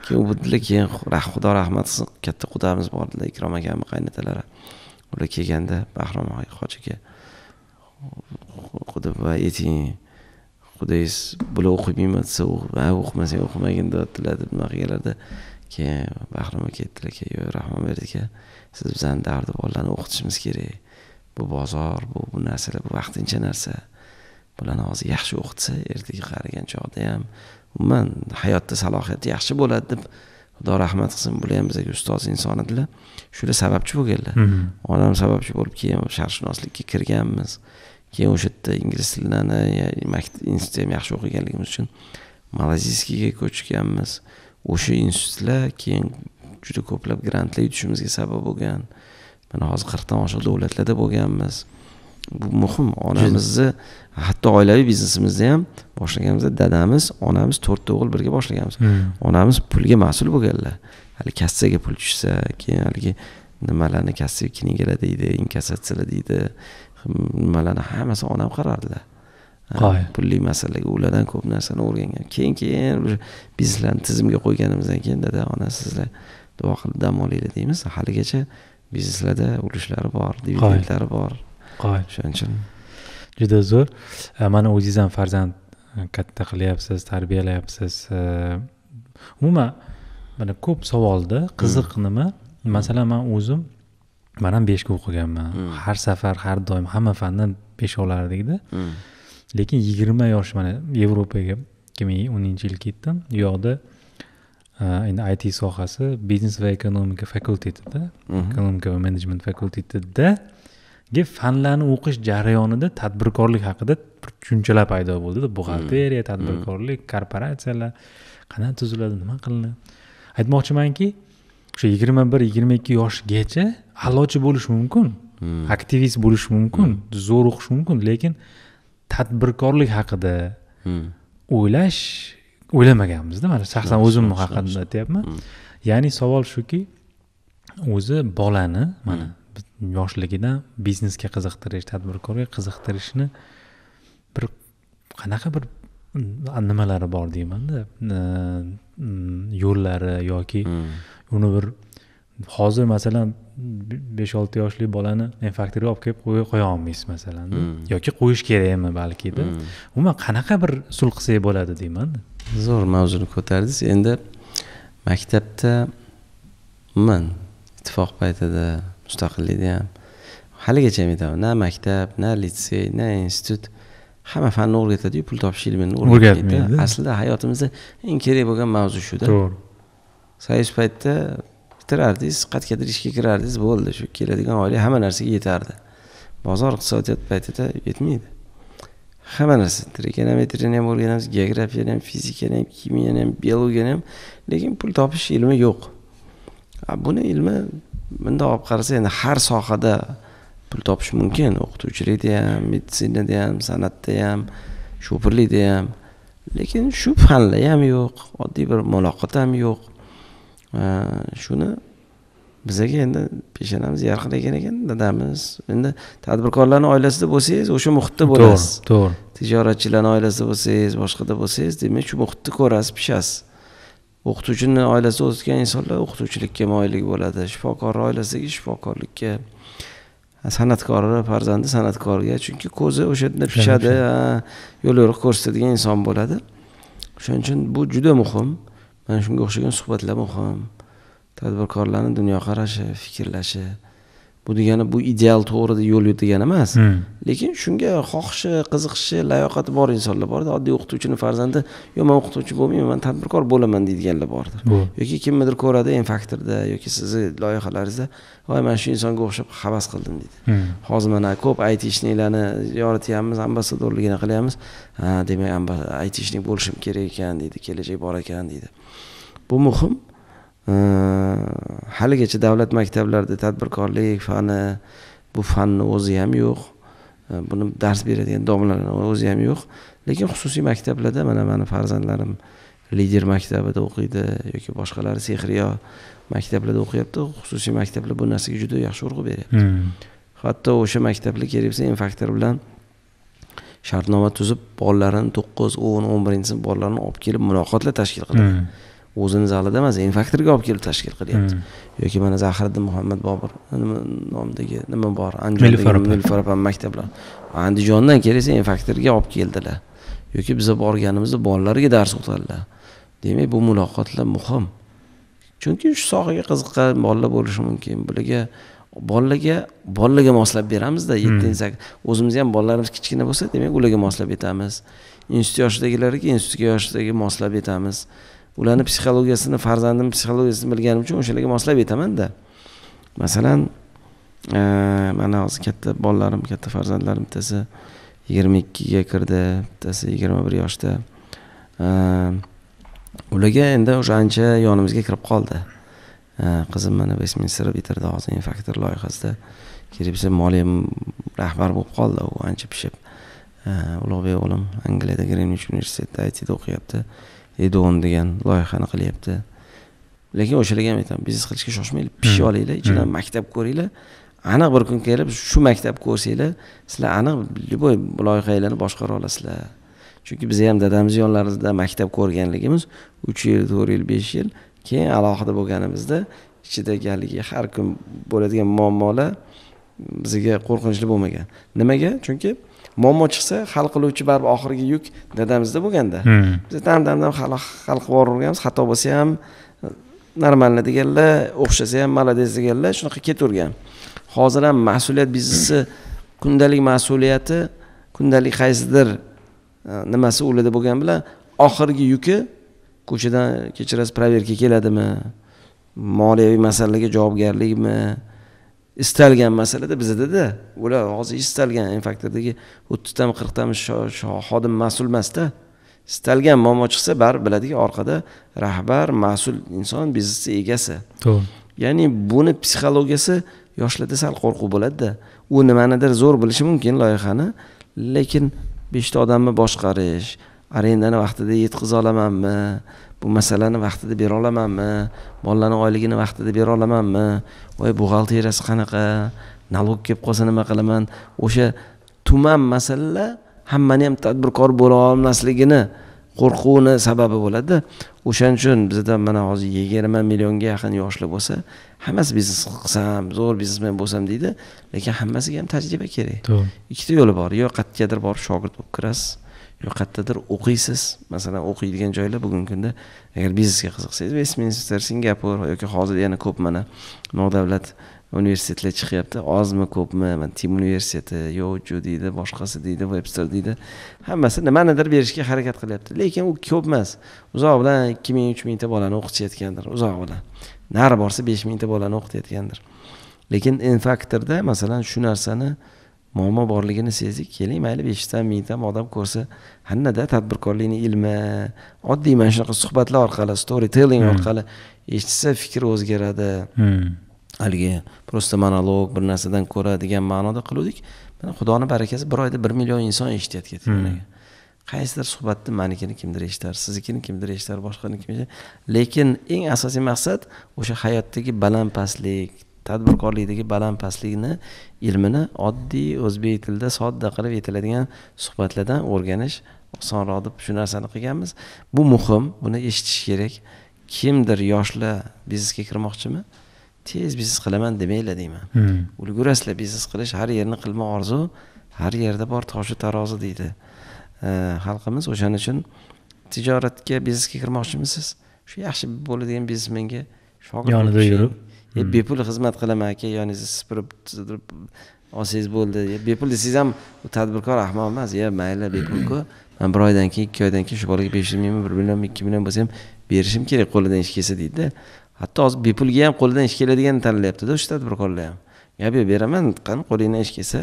keyin dedilar keyin xudo rahmat qilsin katta qudamiz bor dedilar ikrom akamni qaynotalari ular kelganda bahrom hoji aka quda buva ayting qudangiz bular o'qimayman desa ha o'qimasang o'qimagin deyaptilar deb nima qilganlarda keyin bahrom aka aytdilar aka yo'q berdi aka siz bizani davrda bolalarni o'qitishimiz kerak bu bozor bu bu narsalar bu vaqtincha narsa bularni hozir yaxshi o'qitsa ertaga qarigan chog'da ham umuman hayotda salohiyati yaxshi bo'ladi deb xudo rahmat qilsin bular ham bizaga ustoz inson edilar shular sababchi bo'lganlar onam sababchi bo'lib keyin sharqshunoslikka kirganmiz keyin o'sha yerda ingliz tilini institutda ham yaxshi o'qiganligimiz uchun malaziyskiyga ko'chganmiz o'sha institutlar keyin juda ko'plab grantlar yutishimizga sabab bo'lgan mana hozir qirqdan oshiq davlatlarda bo'lganmiz bu muhim onamizni hatto oilaviy biznesimizni ham boshlaganimizda dadamiz onamiz to'rtta o'g'il birga boshlaganmiz hmm. onamiz pulga mas'ul bo'lganlar hali kassaga pul tushsa keyin haligi nimalarni kassaga knigalar deydi inkassatsiyalar deydi nimalarni hammasini onam qarardilar pulli masalaga ulardan ko'p narsani o'rgangan keyin keyin уже bizneslarni tizimga qo'yganimizdan keyin dada ona sizlar duo qilib dam olinglar deymiz haligacha bizneslarda ulushlari bor dividendlari bor qoyil o'shaning uchun juda zo'r e, mana o'zingiz ham farzand e, katta qilyapsiz tarbiyalayapsiz e, umuman mana ko'p savolda qiziq hmm. nima masalan man o'zim man ham beshga o'qiganman hmm. har safar har doim hamma fandan besh olardikda hmm. lekin yigirma yosh mana yevropaga ikki ming o'ninchi yil ketdim u yoqda e, endi it sohasi biznes va ekonomika fakultetida mhm. ekonomika va menejment fakultetida fanlarni o'qish jarayonida tadbirkorlik haqida bir tushunchalar paydo bo'ldida mhm. buxgalteriya mhm. tadbirkorlik korporatsiyalar qanaqa tuziladi nima qilinadi aytmoqchimanki o'sha yigirma bir yigirma ikki yoshgacha a'lochi bo'lish mumkin aktivist bo'lish mumkin zo'r o'qish mumkin lekin tadbirkorlik haqida hmm. o'ylash o'ylamaganmizda mana shaxsan o'zimni haqida aytyapman hmm. ya'ni savol shuki o'zi bolani mana hmm. yoshligidan biznesga qiziqtirish tadbirkorga qiziqtirishni bir qanaqa bir mm, nimalari bor deymanda yo'llari yoki uni bir hozir masalan besh olti yoshli bolani infaktoriga olib kelib qo'ya olmaysiz masalan hmm. yoki qo'yish kerakmi balkida hmm. umuman qanaqa bir usul qilsak bo'ladi deyman zo'r mavzuni ko'tardingiz endi maktabda umuman ittifoq paytida mustaqillikda ham haligacha ham aytaman na maktab na litsey na institut hamma fanni o'rgatadiyu pul topish ilmini o'rgatmaydi aslida hayotimizda eng kerak bo'lgan mavzu shuda to'g'ri soyuz paytda tiktirardingiz qayergadir ishga kirardingiz bo'ldi shu keladigan oylik hamma narsaga yetardi bozor iqtisodiyot paytida yetmaydi hamma narsa trigonometriyani ham o'rganamiz geografiyani ham fizikani ham kimiyani ham biologiyani ham lekin pul topish ilmi yo'q buni ilmi bundoq olib qarasa endi har sohada pul topish mumkin o'qituvchilikda ham meditsinada ham san'atda ham sho'pirlikda ham lekin shu fanda ham yo'q oddiy bir muloqot ham yo'q shuni bizaga endi peshonamiz yarqilagan ekan dadamiz endi tadbirkorlarni oilasida bo'lsangiz o'sha muhitda bo'lasiz to'g'ri tijoratchilarni oilasida bo'lsangiz boshqada bo'lsangiz demak shu muhitni ko'rasiz pishasiz o'qituvchini oilasida o'sgan insonlar o'qituvchilikka moyillik bo'ladi shifokorni oilasidagi shifokorlikka san'atkorni farzandi san'atkorga chunki ko'zi o'sha yerda pishadi yo'l yo'riq ko'rsatadigan inson bo'ladi o'shaning uchun bu juda muhim mana shunga o'xshagan suhbatlar muhim tadbirkorlarni dunyoqarashi fikrlashi bu degani bu ideal to'g'rida yo'l degani emas hmm. lekin shunga xohishi qiziqishi layoqati bor insonlar borda oddiy o'qituvchini farzandi yo'q man o'qituvchi bo'lmayman man tadbirkor bo'laman deydiganlar bordir yoki kimnidir ko'radi m faktorda yoki sizni loyihalaringizda voy mana shu insonga o'xshab havas qildim deydi hmm. hozir mana ko'p aytishniklarni yorityapmiz ambassadorligini qilyapmiz demak demak ishnik bo'lishim kerak ekan deydi kelajak bor ekan deydi bu muhim haligacha davlat maktablarida tadbirkorlik fani bu fanni o'zi ham yo'q buni dars beradigan domlalarni o'zi ham yo'q lekin xususiy maktablarda mana mani farzandlarim lider maktabida o'qiydi yoki boshqalari sehriyo maktablarda o'qiyapti xususiy maktablar bu narsaga juda yaxshi urg'u beryapti hmm. hatto o'sha maktablar bo'lsa infaktor bilan shartnoma tuzib bolalarini to'qqiz o'n o'n birinchi sinf bolalarini olib kelib muloqotlar tashkil qiladi hmm. o'zini zalida emas infaktorga olib kelib tashkil qilyapti hmm. yoki mana zahiriddin muhammad bobur nomidagi nima bor andijon maktablar andijondan kelsa infaktorga olib keldilar yoki biza borganimizda bolalarga dars o'tadilar demak bu muloqotlar muhim chunki shu sohaga qiziqqan bolalar bo'lishi mumkin bularga bolalarga bolalarga moslab beramizda yettinchi hmm. sakkiz o'zimizni ham bolalarimiz kichkina bo'lsa demak ularga moslab etamiz institut yoshidagilarga institutga yoshidagi moslab etamiz ularni psixologiyasini farzandim psixologiyasini bilganim uchun o'shalarga moslab aytamanda masalan e, mana hozir katta bolalarim katta farzandlarim bittasi yigirma ikkiga kirdi bittasi yigirma bir yoshda e, ularga endi o'sha ancha yonimizga kirib qoldi e, qizim mana vestminster bitirdi hozir infaktor loyihasida kelib kelsa moliya rahbar bo'lib qoldi u ancha pishib ulug'bek o'g'lim angliyada grinvich universitetida itda o'qiyapti edon degan loyihani qilyapti lekin o'shalarga ham aytaman biznes qilishga shoshmanglar pishib hmm. olinglar ichidan hmm. maktab ko'ringlar aniq bir kun kelib shu maktabni ko'rsanglar sizlar aniq любой loyihalarni boshqara olasizlar chunki biz ham dadamizni yonlarida maktab ko'rganligimiz uch yil to'rt yil besh yil keyin alohida bo'lganimizda ichidagi haligi har kun bo'ladigan muammolar bizga qo'rqinchli bo'lmagan nimaga chunki muammo chiqsa hal qiluvchi baribir oxirgi yuk dadamizda bo'lganda hmm. biz dam damdan hal qilib yuborganmiz xato bo'lsa ham нормально deganlar o'xshasa ham молодец deganlar shunaqa ketavergan hozir ham mas'uliyat biznesi kundalik mas'uliyati kundalik qaysidir e, nimasi ularda bo'lgani bilan oxirgi yuki ko'chadan kechirasiz proverka keladimi moliyaviy masalalarga javobgarlikmi istalgan masalada bizadada ular hozir istalgan infaktordagi o'ttiztami qirqtami xodim mas'ul emasda istalgan muammo chiqsa baribir biladiki orqada rahbar mas'ul inson biznesni egasi to'g'ri ya'ni buni psixologiyasi yoshlarda sal qo'rquv bo'ladida u nimanidir zo'r bilishi mumkin loyihani lekin beshta odamni boshqarish arendani vaqtida yetkaza olamanmi bu masalani vaqtida bera olamanmi bolalarni oyligini vaqtida bera olamanmi voy buxgalteriyasi qanaqa налог kelib qolsa nima qilaman o'sha tuman masalalar hammani ham tadbirkor bo'la olmasligini qo'rquvini sababi bo'ladida o'shaning uchun bizda mana hozir yigirma millionga yaqin yoshlar bo'lsa hammasi biznes qilsam zo'r biznesmen bo'lsam deydi lekin hammasiga ham tajriba kerak to'g'ri ikkita yo'li bor yo qayergadir borib shogird bo'lib kirasiz qayerdadir o'qiysiz masalan o'qiydigan joylar bugungi kunda agar biznesga qiziqsangiz vestminster singapur yoki hozir yana ko'p mana nodavlat universitetlar chiqyapti ozmi ko'pmi mana tim universiteti yoju deydi boshqasi deydi webster deydi hammasi nimanidir berishga harakat qilyapti lekin u ko'p emas uzoq bilan ikki ming uch mingta bolani o'qitishayotgandir uzoq bilan nari borsa besh mingta bolani o'qitayotgandir lekin infaktorda masalan shu narsani muammo borligini sezdik keling mayli beshtam mingtam odam ko'rsa hannada tadbirkorlikni ilmi oddiy mana shunaqa suhbatlar orqali story telling hmm. orqali eshitsa fikri o'zgaradi hmm. haligi просто monolog bir narsadan ko'ra degan ma'noda qiluvdik mana xudoni barakasi bir oyda bir million inson eshityapti ketyapti hmm. qaysidir suhbatni manikini kimdir eshitar siznikini kimdir eshitar boshqani kim lekin eng asosiy maqsad o'sha hayotdagi baland pastlik tadbirkorlikdagi baland pastlikni ilmini oddiy o'zbek tilida sodda qilib aytiladigan suhbatlardan o'rganish osonroq deb shu narsani qilganmiz bu muhim buni eshitish kerak kimdir yoshlar biznesga kirmoqchimi tez biznes qilaman demanglar deyman hmm. ulgurasizlar biznes qilish har yerni qilma orzu har yerda bor toshu tarozi deydi xalqimiz e, o'shaning uchun tijoratga biznesga kirmoqchimisiz shu yaxshi bo'ladigan biznesmenga shogird yonida yurib e bepul xizmat qilaman aka yoningizni sipirib sidirib olsangiz bo'ldi bepul desangiz ham u tadbirkor ahmoq emas ye mayli bepulku man bir oydan keyin ikki oydan keyin shu bolaga besh yuz mingmi bir million ikki million bo'lsa ham berishim kerak qo'lidan ish kelsa deydida hatto hozir bepulga ham qo'lidan ish keladiganini tanlayaptida o'sha tadbirkorlar ham yo beraman qani qo'lingdan ish kelsa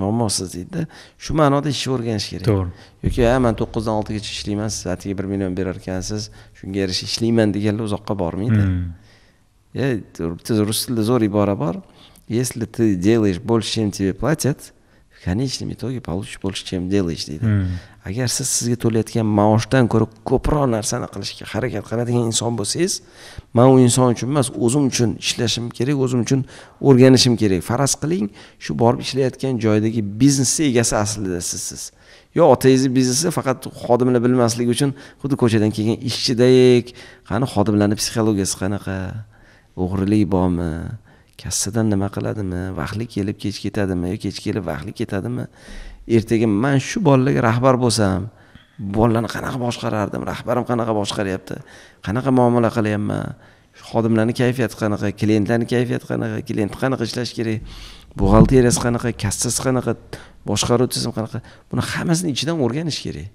muammosiz deydida shu ma'noda ishni o'rganish kerak to'g'ri yoki ha man to'qqizdan oltigacha ishlayman siz atigi bir million berar ekansiz shunga yarasha ishlayman deganlar uzoqqa bormaydi hmm. рус русский zo'r ibora bor если ты делаешь больше чем тебе платят в конечном итоге получишь больше чем делаешь deydi agar siz sizga to'layotgan maoshdan ko'ra ko'proq narsani qilishga harakat qiladigan inson bo'lsangiz man u inson uchun emas o'zim uchun ishlashim kerak o'zim uchun o'rganishim kerak faraz qiling shu borib ishlayotgan joydagi biznesni egasi aslida sizsiz yo otangizni biznesi faqat xodimlar bilmasligi uchun xuddi ko'chadan kelgan ishchidek qani xodimlarni psixologiyasi qanaqa o'g'rilik bormi kassadan nima qiladimi vaqtli kelib kech ketadimi yo kech kelib vaqtli ketadimi ertaga man shu bolalarga rahbar bo'lsam bolalarni qanaqa boshqarardim rahbarim qanaqa boshqaryapti qanaqa muomala qilyapman xodimlarni kayfiyati qanaqa klientlarni kayfiyati qanaqa klient qanaqa ishlashi kerak buxgalteriyasi qanaqa kassasi qanaqa boshqaruv tizimi qanaqa buni hammasini ichidan o'rganish kerak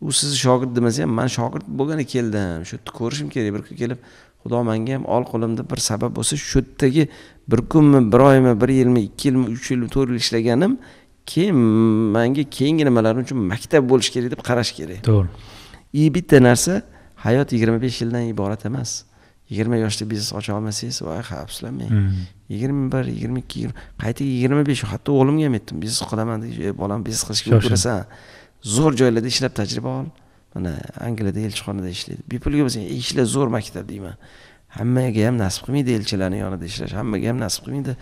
u sizni shogird demasa ham man shogird bo'lgani keldim shu yerda ko'rishim kerak bir kun kelib xudo manga ham ol qo'limda bir sabab bo'lsa shu yerdagi bir kunmi bir oymi bir yilmi ikki yilmi uch yilmi to'rt yil ishlaganim keyin manga keyingi nimalarim uchun maktab bo'lishi kerak deb qarash kerak to'g'ri и bitta narsa hayot yigirma besh yildan iborat emas yigirma yoshda biznes ocha olmasangiz voy afsuslanmang hmm. yigirma bir yigirma ikki yigirma qayta yigirma besh hatto o'g'limga ham aytdim biznes qilaman deb bolam biznes qilishga ulgurasan zo'r joylarda ishlab tajriba ol mana angliyada elchixonada ishlaydi bepulga bo'lsa ishla zo'r maktab deyman hammaga ham nasib qilmaydi elchilarni yonida ishlash hammaga ham nasib qilmaydi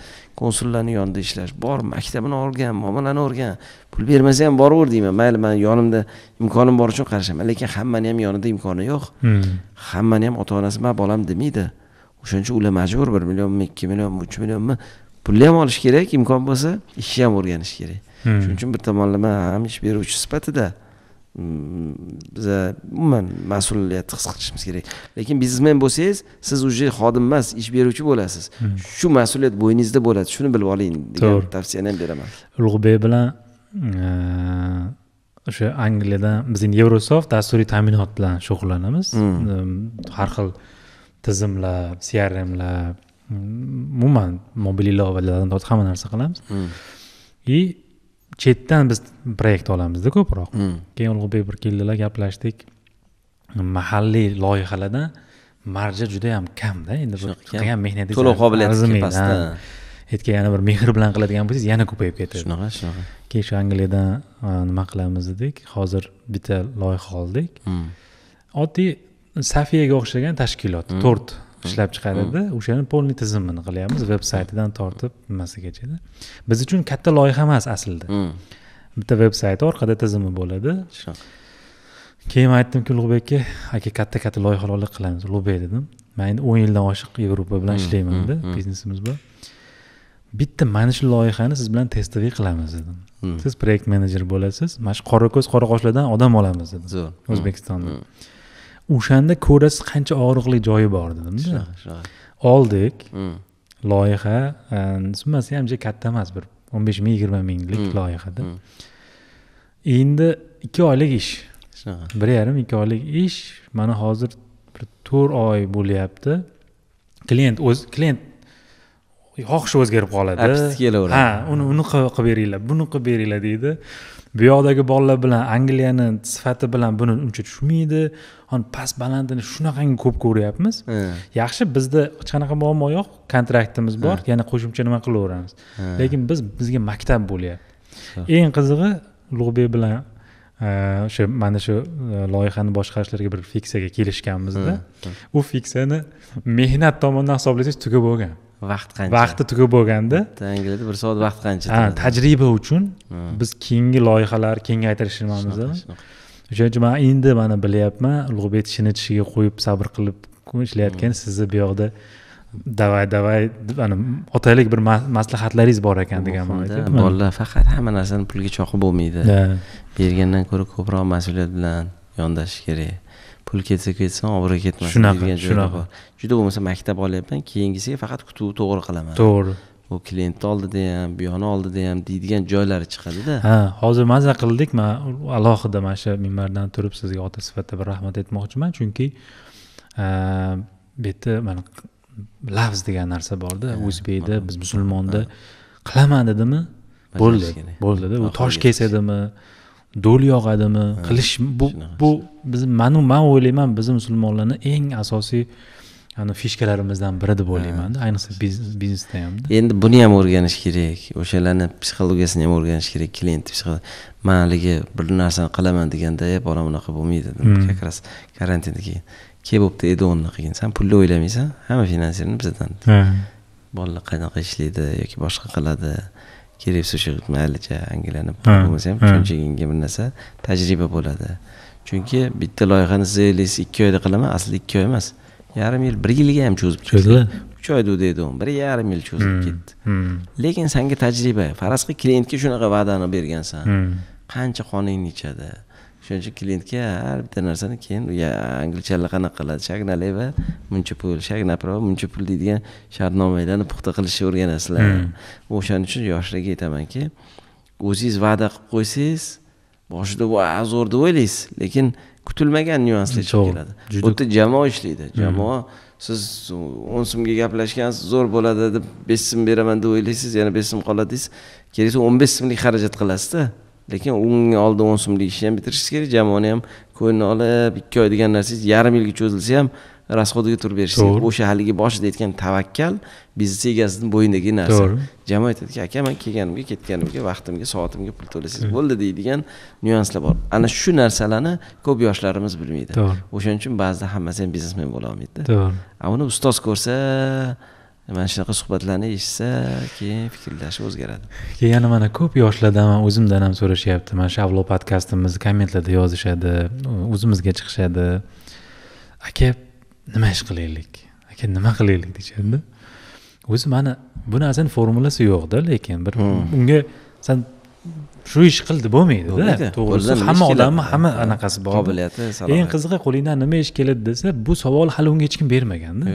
konsullarni yonida ishlash bor maktabini o'rgan muomalani o'rgan pul bermasa ham boraver deyman mayli man yonimda imkonim bor uchun qarashaman lekin hammani ham yonida imkoni yo'q hmm. hammani ham ota onasi man bolam demaydi o'shaning uchun ular majbur bir millionmi ikki millionmi uch millionmi pulni ham olish kerak imkon bo'lsa ishni ham o'rganish kerak hmm. shuning uchun bir tomonlama ham ish beruvchi sifatida biza e, umuman mas'uliyatni his qilishimiz kerak lekin biznesmen bo'lsangiz siz уже xodim emas ish beruvchi bo'lasiz hmm. shu mas'uliyat bo'yningizda bo'ladi shuni bilib oling degan tavsiyani ham beraman ulug'bek bilan e, o'sha angliyada biz endi eurosoft dasturiy ta'minot bilan shug'ullanamiz hmm. ehm, har xil tizimlar crmlar umuman mobil ilovalardan tortib hamma narsa qilamiz и hmm. chetdan biz proyekt olamizda ko'proq hmm. keyin ulug'bek bir keldilar gaplashdik mahalliy loyihalardan marja juda ham kamda endi qilgan mehnatingiz to'lov qobiliyati aytgan yana bir mehr bilan qiladigan bo'lsangiz yana ko'payib ketadi shunaqa shunaqa keyin shu angliyadan e, nima qilamiz dedik hozir bitta loyiha oldik hmm. oddiy safiyaga o'xshagan tashkilot hmm. to'rt ishlab chiqaradi hmm. o'shani полный tizimini qilyapmiz veb saytidan tortib nimasigachada biz uchun katta loyiha emas aslida hmm. bitta veb sayti orqada tizimi bo'ladi keyin aytdimki ulug'bekka aka katta katta loyihalar qilamiz ulug'bek dedim man endi o'n yildan oshiq yevropa bilan hmm, ishlaymanda biznesimiz bor bitta mana shu loyihani siz bilan testoviy qilamiz dedim siz proyekt menejer bo'lasiz mana shu ko'z qora qoshlardan odam olamiz dedim o'zbekistonda o'shanda ko'rasiz qancha og'riqli joyi bor dedimda oldik hmm. loyiha e, summasi ham katta emas bir o'n besh ming yigirma minglik hmm. loyihada hmm. endi ikki oylik ish bir yarim ikki oylik ish mana hozir bir to'rt oy bo'lyapti klient o'z klient xohishi o'zgarib qoladi ha uni uni qilib beringlar buni qilib beringlar deydi bu yoqdagi bolalar bilan angliyani sifati bilan buni uncha tushunmaydi past balandini shunaqangi ko'p ko'ryapmiz yaxshi bizda hech qanaqa muammo yo'q kontraktimiz bor yana qo'shimcha nima qilaveramiz lekin biz bizga maktab bo'lyapti eng qizig'i ulug'bek bilan e, o'sha mana shu e, loyihani boshqarishlariga bir fiksiyaga kelishganmizda u fiksiyani mehnat tomonidan hisoblasangiz tugab bo'lgan vaqt qancha vaqti tugab bo'lganda angliyada bir soat vaqt qancha ha tajriba uchun biz keyingi loyihalar kengaytirishimiz o'shaning uchun man endi mana bilyapman ulug'bek tishini tishiga qo'yib sabr qilib ishlayotgan hmm. sizni bu yoqda davay davay ana otalik bir maslahatlaringiz bor ekan degan bolalar faqat hamma narsani pulga choqib bo'lmaydi bergandan ko'ra ko'proq mas'uliyat bilan yondashish kerak pul ketsa ketsin obro' ketmasin shunaqa shunaqa juda bo'lmasa maktab olyapman keyingisiga faqat kutuvni to'g'ri qilaman to'g'ri u klientni oldida ham buyoni oldida ham deydigan joylari chiqadida ha hozir maza qildik man alohida mana shu minbardan turib sizga ota sifatida bir rahmat aytmoqchiman chunki bu yerda mana lafz degan narsa borda o'zbekda biz musulmonda qilaman dedimi bo'ldi bo'ldida u tosh kesadimi do'l yog'adimi qilish bu bu biz man man o'ylayman bizni musulmonlarni eng asosiy ana fishkalarimizdan biri deb o'ylaymanda ayniqsa biznesda ham endi buni ham o'rganish kerak o'shalarni psixologiyasini ham o'rganish kerak klient man haligi bir narsani qilaman deganda e bolam unaqa bo'lmaydi hmm. как раз karantindan keyin kel bo'pti edi o'rnini qilgin san pulni o'ylamaysan hamma finansirni bizadan bolalar qanaqa ishlaydi yoki boshqa qiladi kelib o'sha maylicha angilanib bo'lmasa ham shunchagina bir narsa tajriba bo'ladi chunki bitta loyihani siz ellik ikki oyda qilaman aslida ikki oy emas yarim yil bir yilga ham cho'zib ketdi uch oyda deydi bir yarim yil cho'zilib hmm, ketdi hmm. lekin sanga tajriba faraz qil klientga shunaqa va'dani bergansan hmm. qancha qoningni ichadi shuning uchun klientga har bitta narsani keyin anglichalar qanaqa qiladi shagnalay va muncha pul shagnapro muncha pul deydigan shartnomalarni puxta qilishni o'rganasizlar hmm. o'shaning uchun yoshlarga aytamanki o'zingiz va'da qilib qo'ysangiz boshida va zo'r deb o'ylaysiz lekin kutilmagan nyuanslar chiqib keladi yerda jamoa ishlaydi hmm. jamoa siz o'n so'mga gaplashgansiz zo'r bo'ladi deb besh so'm beraman deb o'ylaysiz yana besh so'm qoladi deysiz keraksa o'n besh so'mlik xarajat qilasizda lekin unga oldi o'n so'mlik ishni ham bitirishingiz kerak jamoani ham ko'ngilini olib ikki oy degan narsangiz yarim yilga cho'zilsa ham расходiga turib berishi kerak o'sha haligi boshida aytgan tavakkal biznes egasini bo'ynidagi narsa jamoa aytadiki aka man kelganimga ketganimga vaqtimga soatimga pul to'lasangiz bo'ldi deydigan nyuanslar bor ana shu narsalarni ko'p yoshlarimiz bilmaydi o'shaning uchun ba'zida hammasi ham biznesmen bo'la olmaydida a uni ustoz ko'rsa mana shunaqa suhbatlarni eshitsa keyin fikrlashi o'zgaradi keyin yana mana ko'p yoshlardan man o'zimdan ham so'rashyapti mana shu avlo podkastimizni kommentlarda yozishadi o'zimizga chiqishadi aka nima ish qilaylik aka nima qilaylik deyishadida o'zi mana bu narsani formulasi yo'qda lekin bir hmm. unga san shu ish qildi bo'lmaydida to'g'risi hamma odamni hamma anaqasi bor qobiliyati eng qizig'i qo'lingdan nima ish keladi desa bu savol hali unga hech kim bermaganda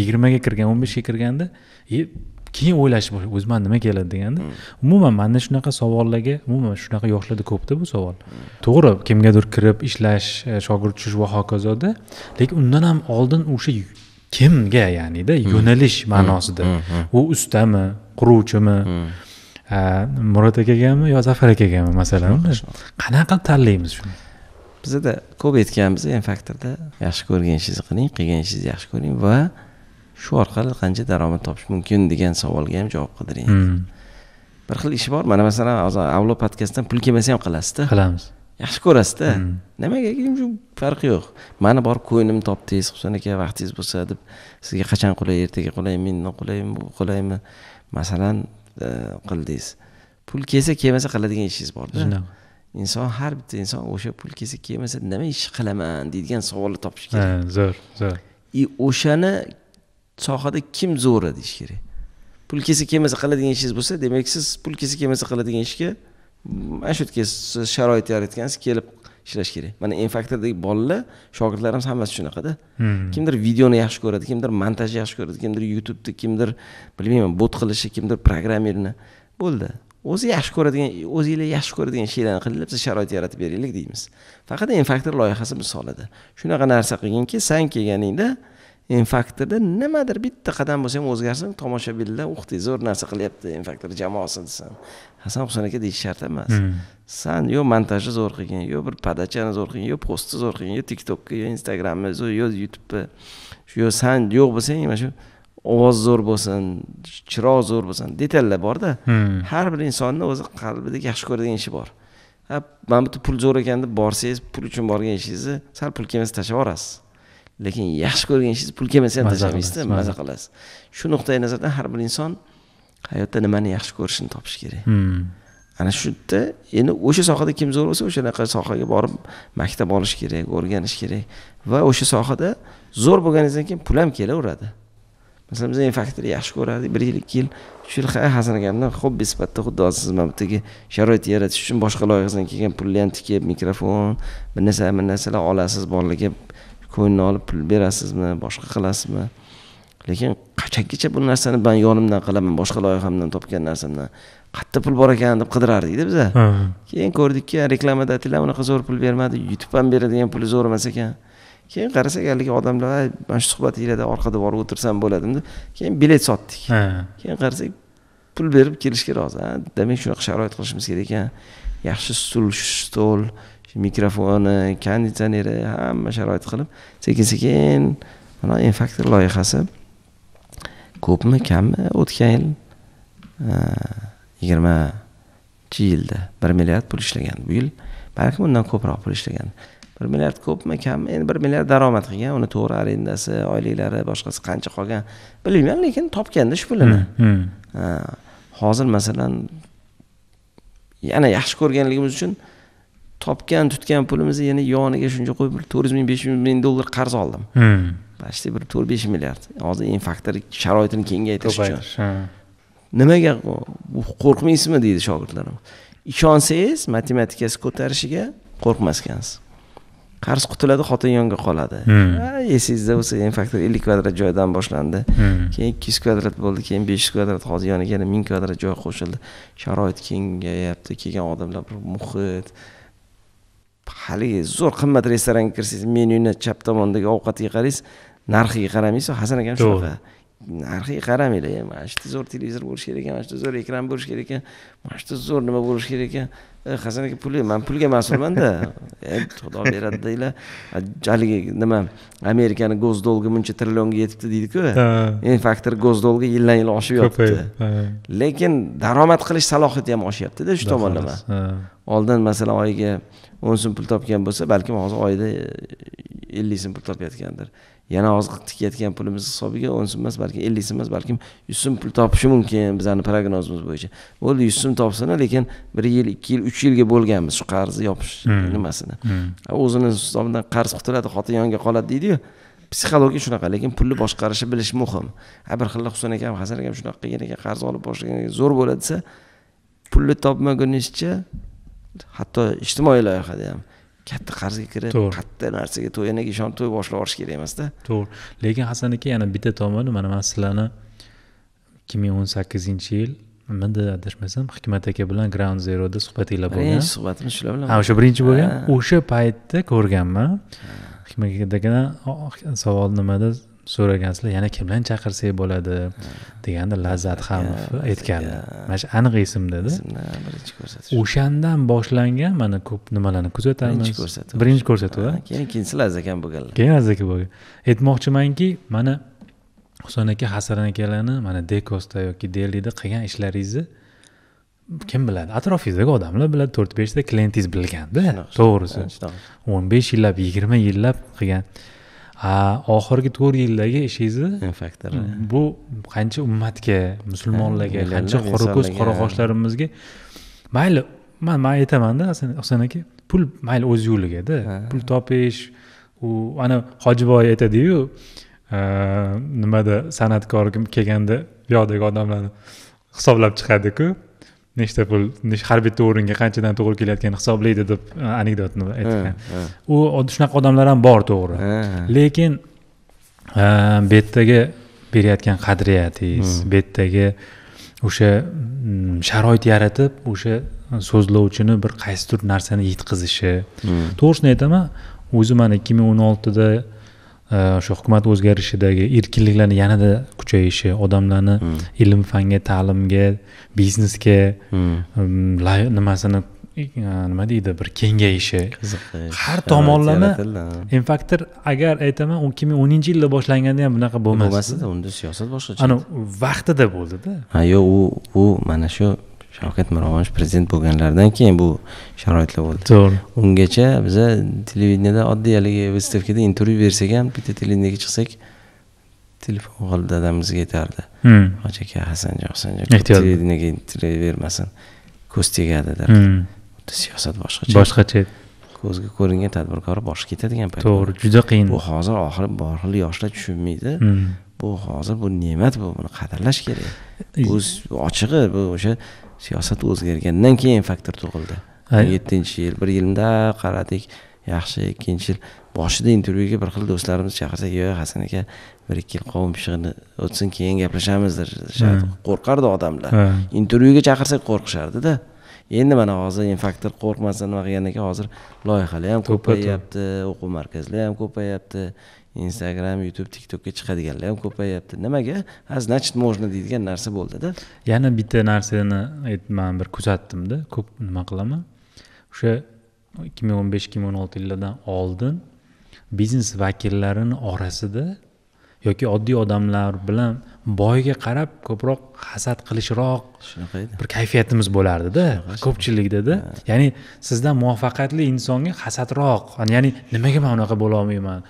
yigirmaga kirgan o'n beshga kirganda e, keyin o'ylash o'zimdan nima keladi deganda hmm. umuman mana shunaqa savollarga umuman shunaqa yoshlarda ko'pda bu savol to'g'ri kimgadir kirib ishlash e, shogird tushish va hokazoda lekin undan ham oldin o'sha kimga ya'nida hmm. yo'nalish hmm. ma'nosida u ustami quruvchimi murod akagami yo zafar akagami masalan qanaqa qilib tanlaymiz shuni bizada ko'p aytganmiz m faktorda yaxshi ko'rgan ishingizni qiling qilgan ishingizni yaxshi ko'ring va shu orqali qancha daromad topish mumkin degan savolga ham javob qidiring hmm. bir xil ishi bor mana masalan hozir avlo podkastdan pul kelmasa ham qilasizda qilamiz yaxshi ko'rasizda hmm. nimaga shu farqi yo'q mani borib ko'nglimni topdingiz husan aka vaqtingiz bo'lsa deb sizga qachon qulay ertaga qulay mendan qulaymi bu qulaymi masalan qildingiz pul kelsa kelmasa qiladigan ishingiz borda shunaqa inson har bitta inson o'sha pul kelsa kelmasa nima ish qilaman deydigan savolni topish kerak zo'r zo'r и e, o'shani sohada kim zo'ri deyish kerak pul kelsa kelmasa qiladigan ishingiz bo'lsa demak siz pul kelsa kelmasa qiladigan ishga mana shu yerga sharoit yaratgansiz kelib ishlash kerak mana m faktordagi bolalar shogirdlarimiz hammasi shunaqada hmm. kimdir videoni yaxshi ko'radi kimdir montajni yaxshi ko'radi kimdir youtubeni kimdir bilmayman bot qilishni kimdir programmerni bo'ldi o'zi yaxshi ko'radigan o'zinglar yaxshi ko'radigan ishinglarni qilinglar biz sharoit yaratib beraylik deymiz faqat m faktor loyihasi misolida shunaqa narsa qilginki san kelganingda infaktorda nimadir bitta qadam bo'lsa ham o'zgarsin tomoshabinlar uh zo'r narsa qilyapti infaktor jamoasi desam hasan husan aka deyish shart emas hmm. san yo montajni zo'r qilgin yo bir podachani zo'r qilgin yo postni zo'r qilgin yo tiktokni yo instagramni yo youtubeni yo san yo'q bo'lsang mana shu ovoz zo'r bo'lsin chiroq zo'r bo'lsin detallar borda hmm. har bir insonni o'zi qalbidagi yaxshi ko'radigan ishi bor ha mana bitta pul zo'r ekan deb borsangiz pul uchun borgan ishingizni sal pul kelmasa tashlab yuborasiz lekin yaxshi ko'rgan ishingiz pul kelmasa ham tashlamaysizda maza qilasiz shu nuqtai nazardan har bir inson hayotda nimani yaxshi ko'rishini topish kerak hmm. ana shu yerda endi o'sha sohada kim zo'r bo'lsa o'shanaqa sohaga borib maktab olish kerak o'rganish kerak va o'sha sohada zo'r bo'lganingizdan keyin pul ham kelaveradi masalan biz infaktorni yaxshi ko'rardik bir yil ikki yil uch yil ha hazillaganda hobbi sifatida xuddi hozir siz mana bu sharoit yaratish uchun boshqa loyihasidan kelgan pulni ham tikib mikrofon bir narsa bir narsalar olasiz bolalarga ko'nglini olib pul berasizmi boshqa qilasizmi lekin qachongacha bu narsani man yonimdan qilaman boshqa loyihamdan topgan narsamdan qayerda pul bor ekan deb qidirardikda biza keyin ko'rdikki reklamada aytinglar unaqa zo'r pul bermadi youtube ham beradigan puli zo'r emas ekan keyin qarasak haligi odamlar mana shu suhbatinglarda orqada borib o'tirsam deb keyin bilet sotdik keyin qarasak pul berib kelishga rozi demak shunaqa sharoit qilishimiz kerak ekan yaxshi stul stol mikrofoni konditsioneri hamma sharoit qilib sekin sekin mana infaktor loyihasi ko'pmi kammi o'tgan yil yigirmanchi yilda bir milliard pul ishlagan bu yil balkim undan ko'proq pul ishlagan bir milliard ko'pmi kammi endi bir milliard daromad qilgan uni to'g'ri arendasi oyliklari boshqasi qancha qolgan bilmayman lekin topganda shu pulini hmm, hmm. hozir masalan yana yaxshi ko'rganligimiz uchun topgan tutgan pulimizni yana yoniga shuncha qo'yib bir to'rt yuz ming besh yuz ming dollar qarz oldim hmm. почти bir to'rt besh milliard hozir infaktlar sharoitini kengaytirish uchun nimaga qo'rqmaysizmi deydi shogirdlarim ishonsangiz matematikasi ko'tarishiga qo'rqmas qarz qutuladi xotin yonga qoladi hmm. esingizda bo'lsa infaktor ellik kvadrat joydan boshlandi hmm. keyin ikki yuz kvadrat bo'ldi keyin besh yuz kvadrat hozir yoniga yana ming kvadrat joy qo'shildi sharoit kengayapti kelgan odamlar bir muhit haligi zo'r qimmat restoranga kirsangiz menyuni chap tomondagi ovqatiga qaraysiz narxiga qaramaysiz hasan akam shunaqa narxiga qaramanglar mana shu zo'r televizor bo'lishi kerak ekan mana shu zo'r ekran bo'lishi kerak ekan mana shu zo'r nima bo'lishi kerak ekan e, hasan aka puli man pulga mas'ulmanda e, xudo beradi deylar haligi nima amerikani gozdolgi muncha trillionga yetibdi deydiku endi faktor gozdolgi yildan yil oshib yotibdi lekin daromad qilish salohiyati ham oshyaptida shu tomonlama oldin masalan oyiga o'n so'm pul topgan bo'lsa balkim hozir oyida e, ellik so'm pul topayotgandir yana hozir tikayotgan pulimiz hisobiga o'n so'm emas balki ellik so'm emas balkim yuz so'm pul topishi mumkin bizani prognozimiz bo'yicha bo'ldi yuz so'm topsin lekin bir yil ikki yil uch yilga bo'lganmiz shu qarzni yopish hmm. nimasini hmm. o'zini hisobidan qarz qutuladi xotin yonga qoladi deydiyu psixologiya shunaqa lekin pulni boshqarishni bilish muhim bir xilla husan akam hasan akam shunaqa qilgan ekan qarz olib boshlagan zo'r bo'ladi desa pulni topmagunizcha hatto ijtimoiy loyihada ham katta qarzga kirib katta narsaga to'yanaga ishonib to'y boshlab yuborish kerak emasda to'g'ri lekin hasan aka yana bitta tomoni mana man sizlarni ikki ming o'n sakkizinchi yil nimada adashmasam hikmat aka bilan ground zeroda suhbatinglar bo'lgan birinchi suhbatimiz shular bilan ha o'sha birinchi bo'lgan o'sha paytda ko'rganman hikmat akadan oh, savol nimada so'ragansizlar yana kim bilan chaqirsak bo'ladi deganda lazzat hamov aytgandi mana shu aniq esimdada o'shandan boshlangan mana ko'p nimalarni kuzatamiz birinchi ko'rsatuv keyin ikkinchisi lazzakan bo'lganlar keyin lazzaka bo'lgan aytmoqchimanki mana husan aka hasan akalarni mana dekosda yoki delida qilgan ishlaringizni kim biladi atrofingizdagi odamlar biladi to'rt beshta klientingiz bilganda to'g'risi o'n besh yillab yigirma yillab qilgan oxirgi to'rt yildagi ishingizni faktor bu qancha ummatga musulmonlarga qancha qorako'z qoraqoshlarimizga mayli man man aytamanda hasan aka pul mayli o'z yo'ligada pul topish u ana hojiboy aytadiyu e, nimada san'atkor kim kelganda bu odamlarni hisoblab chiqadiku nechta pul har bitta o'ringa qanchadan to'g'ri kelayotganini hisoblaydi deb anekdotni aytgan u shunaqa odamlar ham bor to'g'ri lekin bu yerdagi berayotgan qadriyatingiz bu yerdagi o'sha sharoit yaratib o'sha so'zlovchini bir qaysidir narsani yetkazishi to'g'risini aytaman o'zi mana ikki ming o'n oltida o'sha hukumat o'zgarishidagi erkinliklarni yanada kuchayishi odamlarni hmm. ilm fanga ta'limga biznesga hmm. um, nimasini e, nima deydi bir kengayishi har tomonlama infaktor agar aytaman ikki ming o'ninchi yilda boshlanganda ham bunaqa bo'lmasdi unda siyosat boshqacha ana vaqtida bo'ldida ha yo'q u u mana shu shavkat miromonovich prezident bo'lganlaridan keyin bu sharoitlar bo'ldi to'g'ri ungacha biza televideniyada oddiy haligi выставкаda intervyu bersak ham bitta televideniyaga chiqsak telefon qilib dadamizga aytardi hoji hmm. aka hasanjon hasanjon televideniyaga intervyu bermasin ko'z tegadi derdi hmm. siyosat boshqacha boshqacha edi ko'zga ko'ringan tadbirkor boshi ketadigan payt to'g'ri juda qiyin bu hozir oxiri bor xil yoshlar tushunmaydi hmm. bu hozir bu ne'mat bu buni qadrlash kerak bu ochig'i bu o'sha siyosat o'zgargandan keyin faktor tug'ildi yettinchi yil bir yilda qaradik yaxshi ikkinchi yil boshida intervyuga bir xil do'stlarimiz chaqirsak yo'q hasan aka bir ikki yil qovun pishig'ini o'tsin keyin gaplashamiz deishardi qo'rqardi odamlar intervyuga chaqirsak qo'rqishardida endi mana hozir infaktor qo'rqmasdan nima qilgan ekan hozir loyihalar ham ko'payyapti o'quv markazlari ham ko'payyapti instagram youtube tiktokka chiqadiganlar ham ko'payyapti nimaga a значит можно deydigan narsa bo'ldida yana bitta narsani man bir kuzatdimda ko'p nima qilaman o'sha ikki ming o'n besh ikki ming o'n olti yillardan oldin biznes vakillarini orasida yoki oddiy odamlar bilan boyga qarab ko'proq hasad qilishroq shunaqa bir kayfiyatimiz bo'lardida ko'pchilikdada ya'ni sizdan muvaffaqiyatli insonga hasadroq ya'ni nimaga man unaqa bo'lolmayman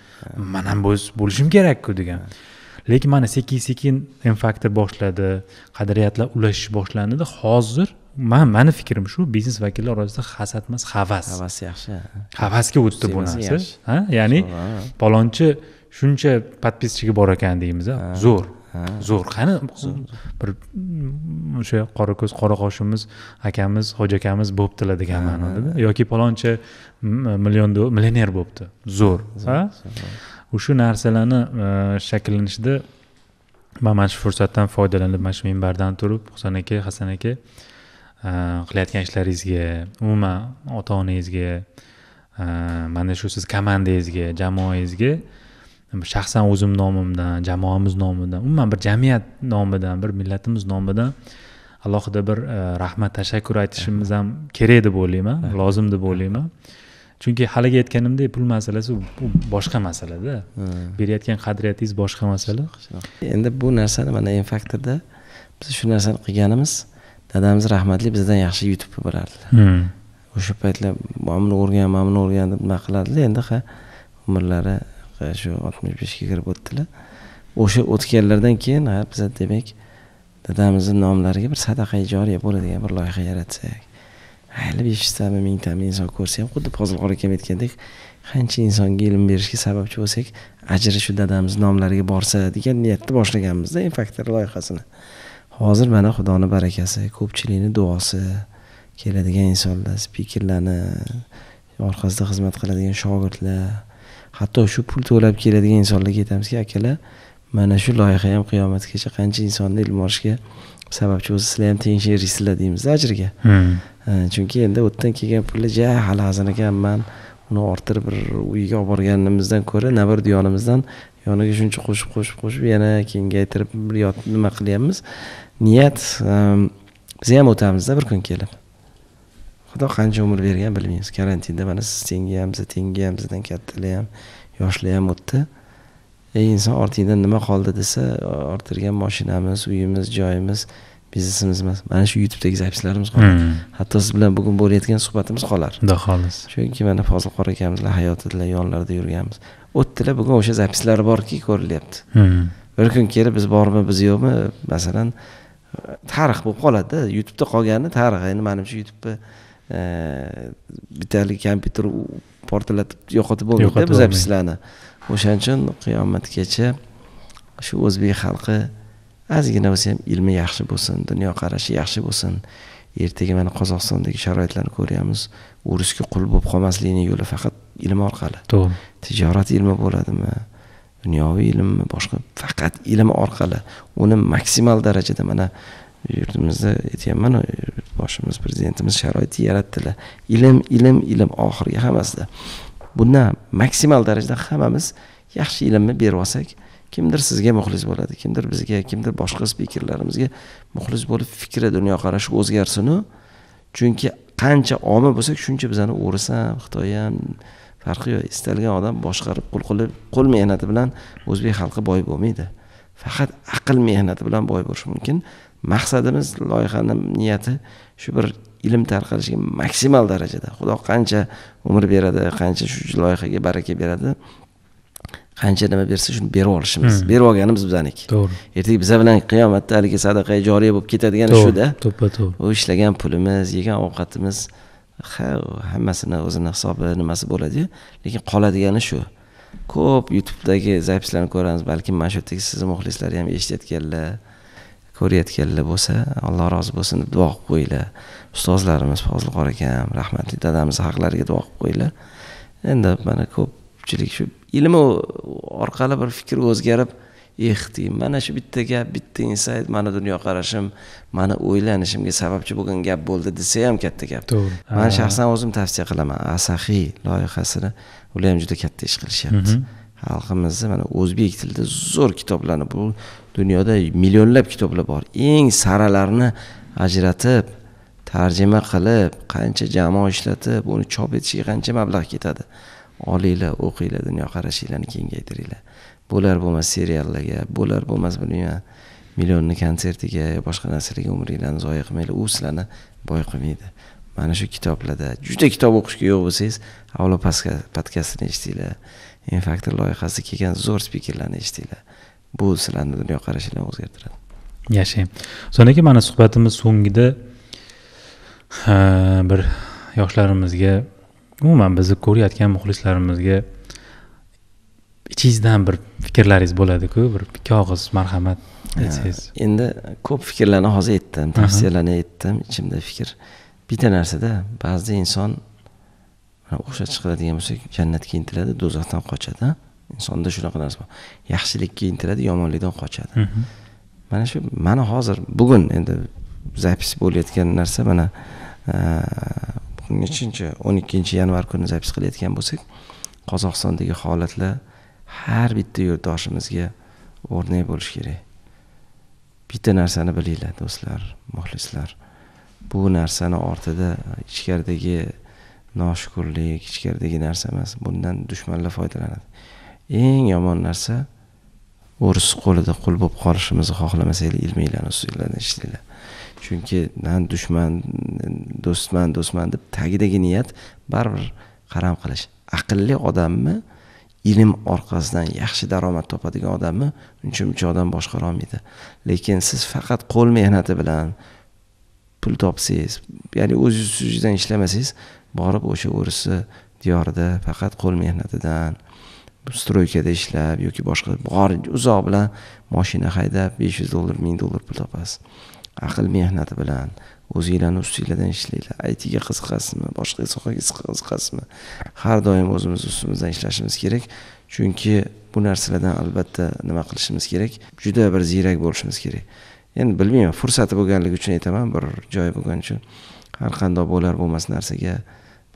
man ham bo'lishim kerakku degan lekin mana sekin sekin m faktor boshladi qadriyatlar ulashish boshlandida hozir man mani fikrim shu biznes vakillari orasida hasad emas havas havas yaxshi havasga o'tdi bu narsa ya'ni palonchi shuncha подписчиgi bor ekan deymiz zo'r zo'r qani bir o'sha qora ko'z qora qoshimiz akamiz xo'ja akamiz bo'libdilar degan ma'noda yoki paloncha million millioner bo'libdi zo'r o'sha narsalarni e, shakllanishida man mana shu fursatdan foydalanib mana shu minbardan turib husan aka hasan aka e, qilayotgan ishlaringizga umuman ota onangizga e, mana shu siz komandangizga jamoangizga shaxsan o'zim nomimdan jamoamiz nomidan umuman bir jamiyat nomidan bir millatimiz nomidan alohida bir e, rahmat tashakkur aytishimiz ham kerak deb o'ylayman lozim deb o'ylayman chunki haligi aytganimdek pul masalasi bu boshqa masalada berayotgan qadriyatingiz boshqa masala endi bu narsani mana m faktorda biz shu narsani qilganimiz dadamiz rahmatli bizdan yaxshi yutib bo'lardilar hmm. o'sha paytlar mana buni o'rgan mana buni o'rgan deb nima qilardilar endi ha umrlari shu oltmish beshga kirib o'tdilar o'sha o'tganlardan keyin ha biza demak dadamizni nomlariga bir sadaqa joriya bo'ladigan bir loyiha yaratsak mayli beshtami mingtami inson ko'rsa ham xuddi qora akam aytgandek qancha insonga ilm berishga sababchi bo'lsak ajri shu dadamiz nomlariga borsa degan niyatda boshlaganmizda infaktor loyihasini hozir mana xudoni barakasi ko'pchilikni duosi keladigan insonlar spikerlarni orqasida xizmat qiladigan shogirdlar hatto shu pul to'lab keladigan insonlarga aytamizki akalar mana shu loyiha ham qiyomatgacha qancha insonni ilm olishga sababchi bo'lsa sizlar ham teng deymiz deymizda ajrga hmm. chunki endi u yerdan kelgan pulni ja hali hazin ekanman uni orttirib bir uyga olib borganimizdan ko'ra bir diyonimizdan yoniga shuncha qo'shib qo'shib qo'shib yana kengaytirib nima qilyapmiz niyat biz ham o'tamizda bir kun kelib xudo qancha umr bergan bilmaymiz karantinda mana siz tengi ham biz tengi ham bizdan kattalar ham yoshlar ham o'tdi e inson ortingdan nima qoldi desa orttirgan moshinamiz uyimiz joyimiz biznesimiz emas mana shu youtubedagi zapislarimiz qoladi hmm. hatto siz bilan bugun bo'layotgan suhbatimiz qolar xudo xohlasa chunki mana fozil qori akamiz hayotida yonlarida yurganmiz o'tdilar bugun o'sha zapislari borki ko'rilyapti hmm. bir kun kelib biz bormi biz yo'qmi masalan tarix bo'lib qoladida youtubeda qolgani tarix endi manimcha youtubeni bittalik kompyuter portlatib yo'qotib bo'lmaydida bu zapislarni o'shaning uchun qiyomatgacha shu o'zbek xalqi ozgina bo'lsa ham ilmi yaxshi bo'lsin dunyoqarashi yaxshi bo'lsin ertaga mana qozog'istondagi sharoitlarni ko'ryapmiz urushga qul bo'lib qolmaslikni yo'li faqat ilm orqali to'g'ri tijorat ilmi bo'ladimi dunyoviy ilmmi boshqa faqat ilm orqali uni maksimal darajada mana yurtimizda aytyapman boshimiz prezidentimiz sharoitni yaratdilar ilm ilm ilm oxirgi hammasida bundan maksimal darajada hammamiz yaxshi ilmni berib olsak kimdir sizga muxlis bo'ladi kimdir bizga kimdir boshqa spikerlarimizga muxlis bo'lib fikri dunyoqarashi o'zgarsinu chunki qancha omi bo'lsak shuncha bizani o'ris ham xitoy ham farqi yo'q istalgan odam boshqarib qul qilib qo'l mehnati bilan o'zbek xalqi boy bo'lmaydi faqat aql mehnati bilan boy bo'lishi mumkin maqsadimiz loyihani niyati shu bir ilm tarqalishiga maksimal darajada xudo qancha umr beradi qancha shu loyihaga baraka beradi qancha nima bersa shuni berib olishimiz hmm. berib olganimiz bizaniki to'g'ri ertaga biza bilan qiyomatda haligi sadaqa joriya bo'lib ketadigani shuda to'ppa to'g'ri u ishlagan pulimiz yegan ovqatimiz ha hammasini o'zini hisobi nimasi bo'ladiyu lekin qoladigani shu ko'p youtubedagi zapislarni ko'ramiz balkim mana shu yerdagi sizni muxlislari ham eshitayotganlar ko'rayotganlar bo'lsa alloh rozi bo'lsin deb duo qilib qo'yinglar ustozlarimiz fozilqor akam rahmatli dadamiz haqlariga duo qilib qo'yinglar endi mana ko'pchilik shu ilmi orqali bir fikr o'zgarib eh mana shu bitta gap bitta insayt mani dunyoqarashim mani o'ylanishimga sababchi bo'lgan gap bo'ldi desa ham katta gap to'g'ri man ah. shaxsan o'zim tavsiya qilaman asaxiy loyihasini ular ham juda katta ish qilishyapti mhm. xalqimizni mana o'zbek tilida zo'r kitoblarni bu dunyoda millionlab kitoblar bor eng saralarni ajratib tarjima qilib qancha jamoa ishlatib uni chop etishiga qancha mablag' ketadi olinglar o'qinglar dunyoqarashinglarni kengaytiringlar bo'lar bo'lmas seriallarga bo'lar bo'lmas bilmayman millionni konsertiga yo boshqa narsalarga umringlarni zoya qilmanglar u sizlarni boy qilmaydi mana shu kitoblarda juda kitob o'qishga yo'q bo'lsangiz avlo podkastini eshitinglar infaktor loyihasi kelgan zo'r spikerlarni eshitinglar bu sizlarni dunyoqarashinglarni o'zgartiradi yashang so'ng keyin mana suhbatimiz so'ngida bir yoshlarimizga umuman bizni ko'rayotgan muxlislarimizga ichingizdan bir fikrlaringiz bo'ladiku bir ikki og'iz marhamat aytsangiz endi ko'p fikrlarni hozir aytdim tavsiyalarni aytdim ichimda fikr bitta narsada ba'zida inson o'xshatib qiladigan bo'lsak jannatga intiladi do'zaxdan qochadi insonda shunaqa narsa bor yaxshilikka intiladi yomonlikdan qochadi mhm. mana shu mana hozir bugun endi zapis bo'layotgan narsa mana e, nechinchi o'n ikkinchi yanvar kuni zapis qilayotgan bo'lsak qozog'istondagi holatlar har bitta yurtdoshimizga o'rnak bo'lishi kerak bitta narsani bilinglar do'stlar muxlislar bu narsani ortida ichkaridagi noshukurlik ichkaridagi narsa emas bundan dushmanlar foydalanadi eng yomon narsa o'ris qo'lida qul bo'lib qolishimizni xohlamasanglar ilminglarni usulinglarni ishlanglar chunki man dushman do'stman do'stman deb tagidagi niyat baribir qaram qilish aqlli odammi ilm orqasidan yaxshi daromad topadigan odammi uncha muncha odam boshqara olmaydi lekin siz faqat qo'l mehnati bilan pul topsangiz ya'ni o'z ustingizdan ishlamasangiz borib o'sha o'risi diyorida faqat qo'l mehnatidan stroykada ishlab yoki boshqa bor uzoq bilan moshina haydab besh yuz dollar ming dollar pul topasiz aql mehnati bilan o'zinglarni ustinglardan ishlanglar aytiga qiziqasizmi boshqa sohaga qiziqasizmi har doim o'zimiz ustimizdan ishlashimiz kerak chunki bu narsalardan albatta nima qilishimiz kerak juda bir ziyrak bo'lishimiz kerak endi bilmayman fursati bo'lganligi uchun aytaman bir joyi bo'lgani uchun har qanday bo'lar bo'lmas narsaga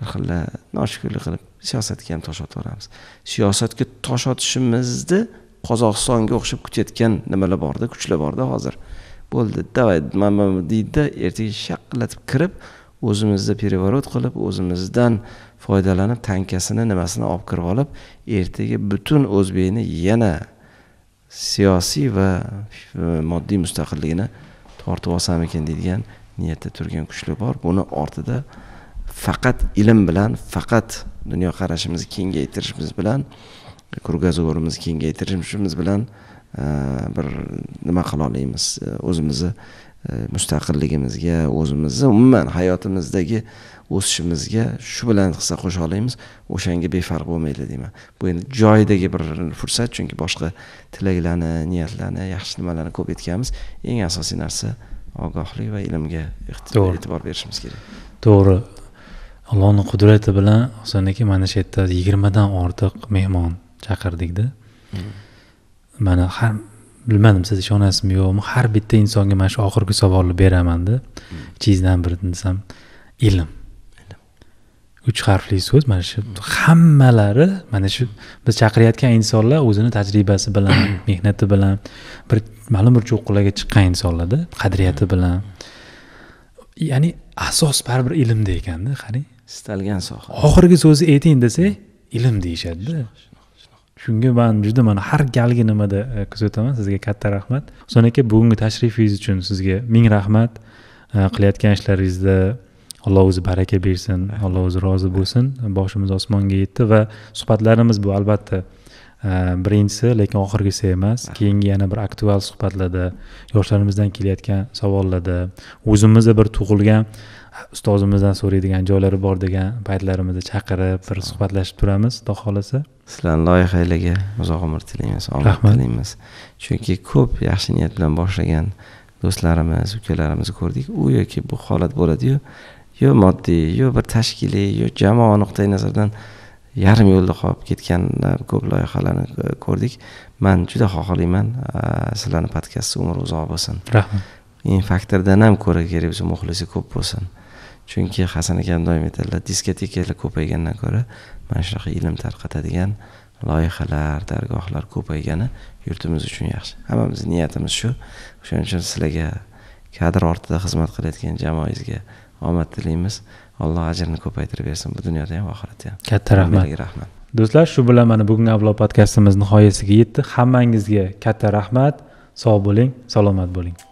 laqillab noshukurlik qilib siyosatga ham tosh otaveramiz siyosatga tosh otishimizni qozog'istonga o'xshab kutayotgan nimalar borda kuchlar borda hozir bo'ldi давай mana deydida ertaga shaqillatib kirib o'zimizni переворот qilib o'zimizdan foydalanib tankasini nimasini olib kirib olib ertaga butun o'zbekni yana siyosiy va e, moddiy mustaqilligini tortib olsamikin deydigan niyatda turgan kuchlar bor buni ortida faqat ilm bilan faqat dunyoqarashimizni kengaytirishimiz bilan ko'rgazvorimizni kengaytirishimiz bilan e, bir nima qila olamiz e, o'zimizni e, mustaqilligimizga o'zimizni umuman hayotimizdagi o'sishimizga shu bilan hissa qo'sha olamiz o'shanga befarq bo'lmaydi deyman bu endi joyidagi bir fursat chunki boshqa tilaklarni niyatlarni yaxshi nimalarni ko'p aytganmiz eng asosiy narsa ogohlik va ilmga e'tibor berishimiz kerak to'g'ri allohni qudrati bilan husan mana shu yerda yigirmadan ortiq mehmon chaqirdikda hmm. mana har bilmadim siz ishonasizmi yo'qmi har bitta insonga mana shu oxirgi savolni beramanda hmm. ichingizdan birini desam ilm uch harfli so'z mana shu hmm. hammalari mana shu biz chaqirayotgan insonlar o'zini tajribasi bilan mehnati bilan bir ma'lum bir cho'qqilarga chiqqan insonlarda qadriyati bilan ya'ni asos baribir ilmda ekanda qarang istalgan soha oxirgi so'zni ayting desa ilm deyishadida shunga man juda mana har galgi nimada e, kuzataman sizga katta rahmat husan aka bugungi tashrifingiz uchun sizga ming rahmat e, qilayotgan ishlaringizda alloh o'zi baraka bersin alloh o'zi rozi bo'lsin boshimiz osmonga yetdi va suhbatlarimiz bu albatta e, birinchisi lekin oxirgisi emas keyingi yana bir aktual suhbatlarda yoshlarimizdan kelayotgan savollarda o'zimizda bir tug'ilgan ustozimizdan so'raydigan joylari bor degan paytlarimizda chaqirib bir suhbatlashib turamiz xudo xohlasa sizlarni loyihalaga uzoq umr tilaymiz omad tilaymiz chunki ko'p yaxshi niyat bilan boshlagan do'stlarimiz ukalarimizni ko'rdik u yoki bu holat bo'ladiyu yo moddiy yo bir tashkiliy yo jamoa nuqtai nazaridan yarim yo'lda qolib ketgan e, ko'p loyihalarni e, ko'rdik man juda xohlayman e, sizlarni podkasti umri uzoq bo'lsin rahmat infaktordan faktordan ham ko'ra kerak muxlisi ko'p bo'lsin chunki hasan akam doim aytadilar diskotekalar ko'paygandan ko'ra mana shunaqa ilm tarqatadigan loyihalar dargohlar ko'paygani yurtimiz uchun yaxshi hammamizni niyatimiz shu o'shaning uchun sizlarga kadr ortida xizmat qilayotgan jamoangizga omad tilaymiz alloh ajrini ko'paytirib bersin bu dunyoda ham oxiratda ham katta rahmat rahmat do'stlar shu bilan mana bugungi avlo podkastimiz nihoyasiga yetdi hammangizga katta rahmat sog' bo'ling salomat bo'ling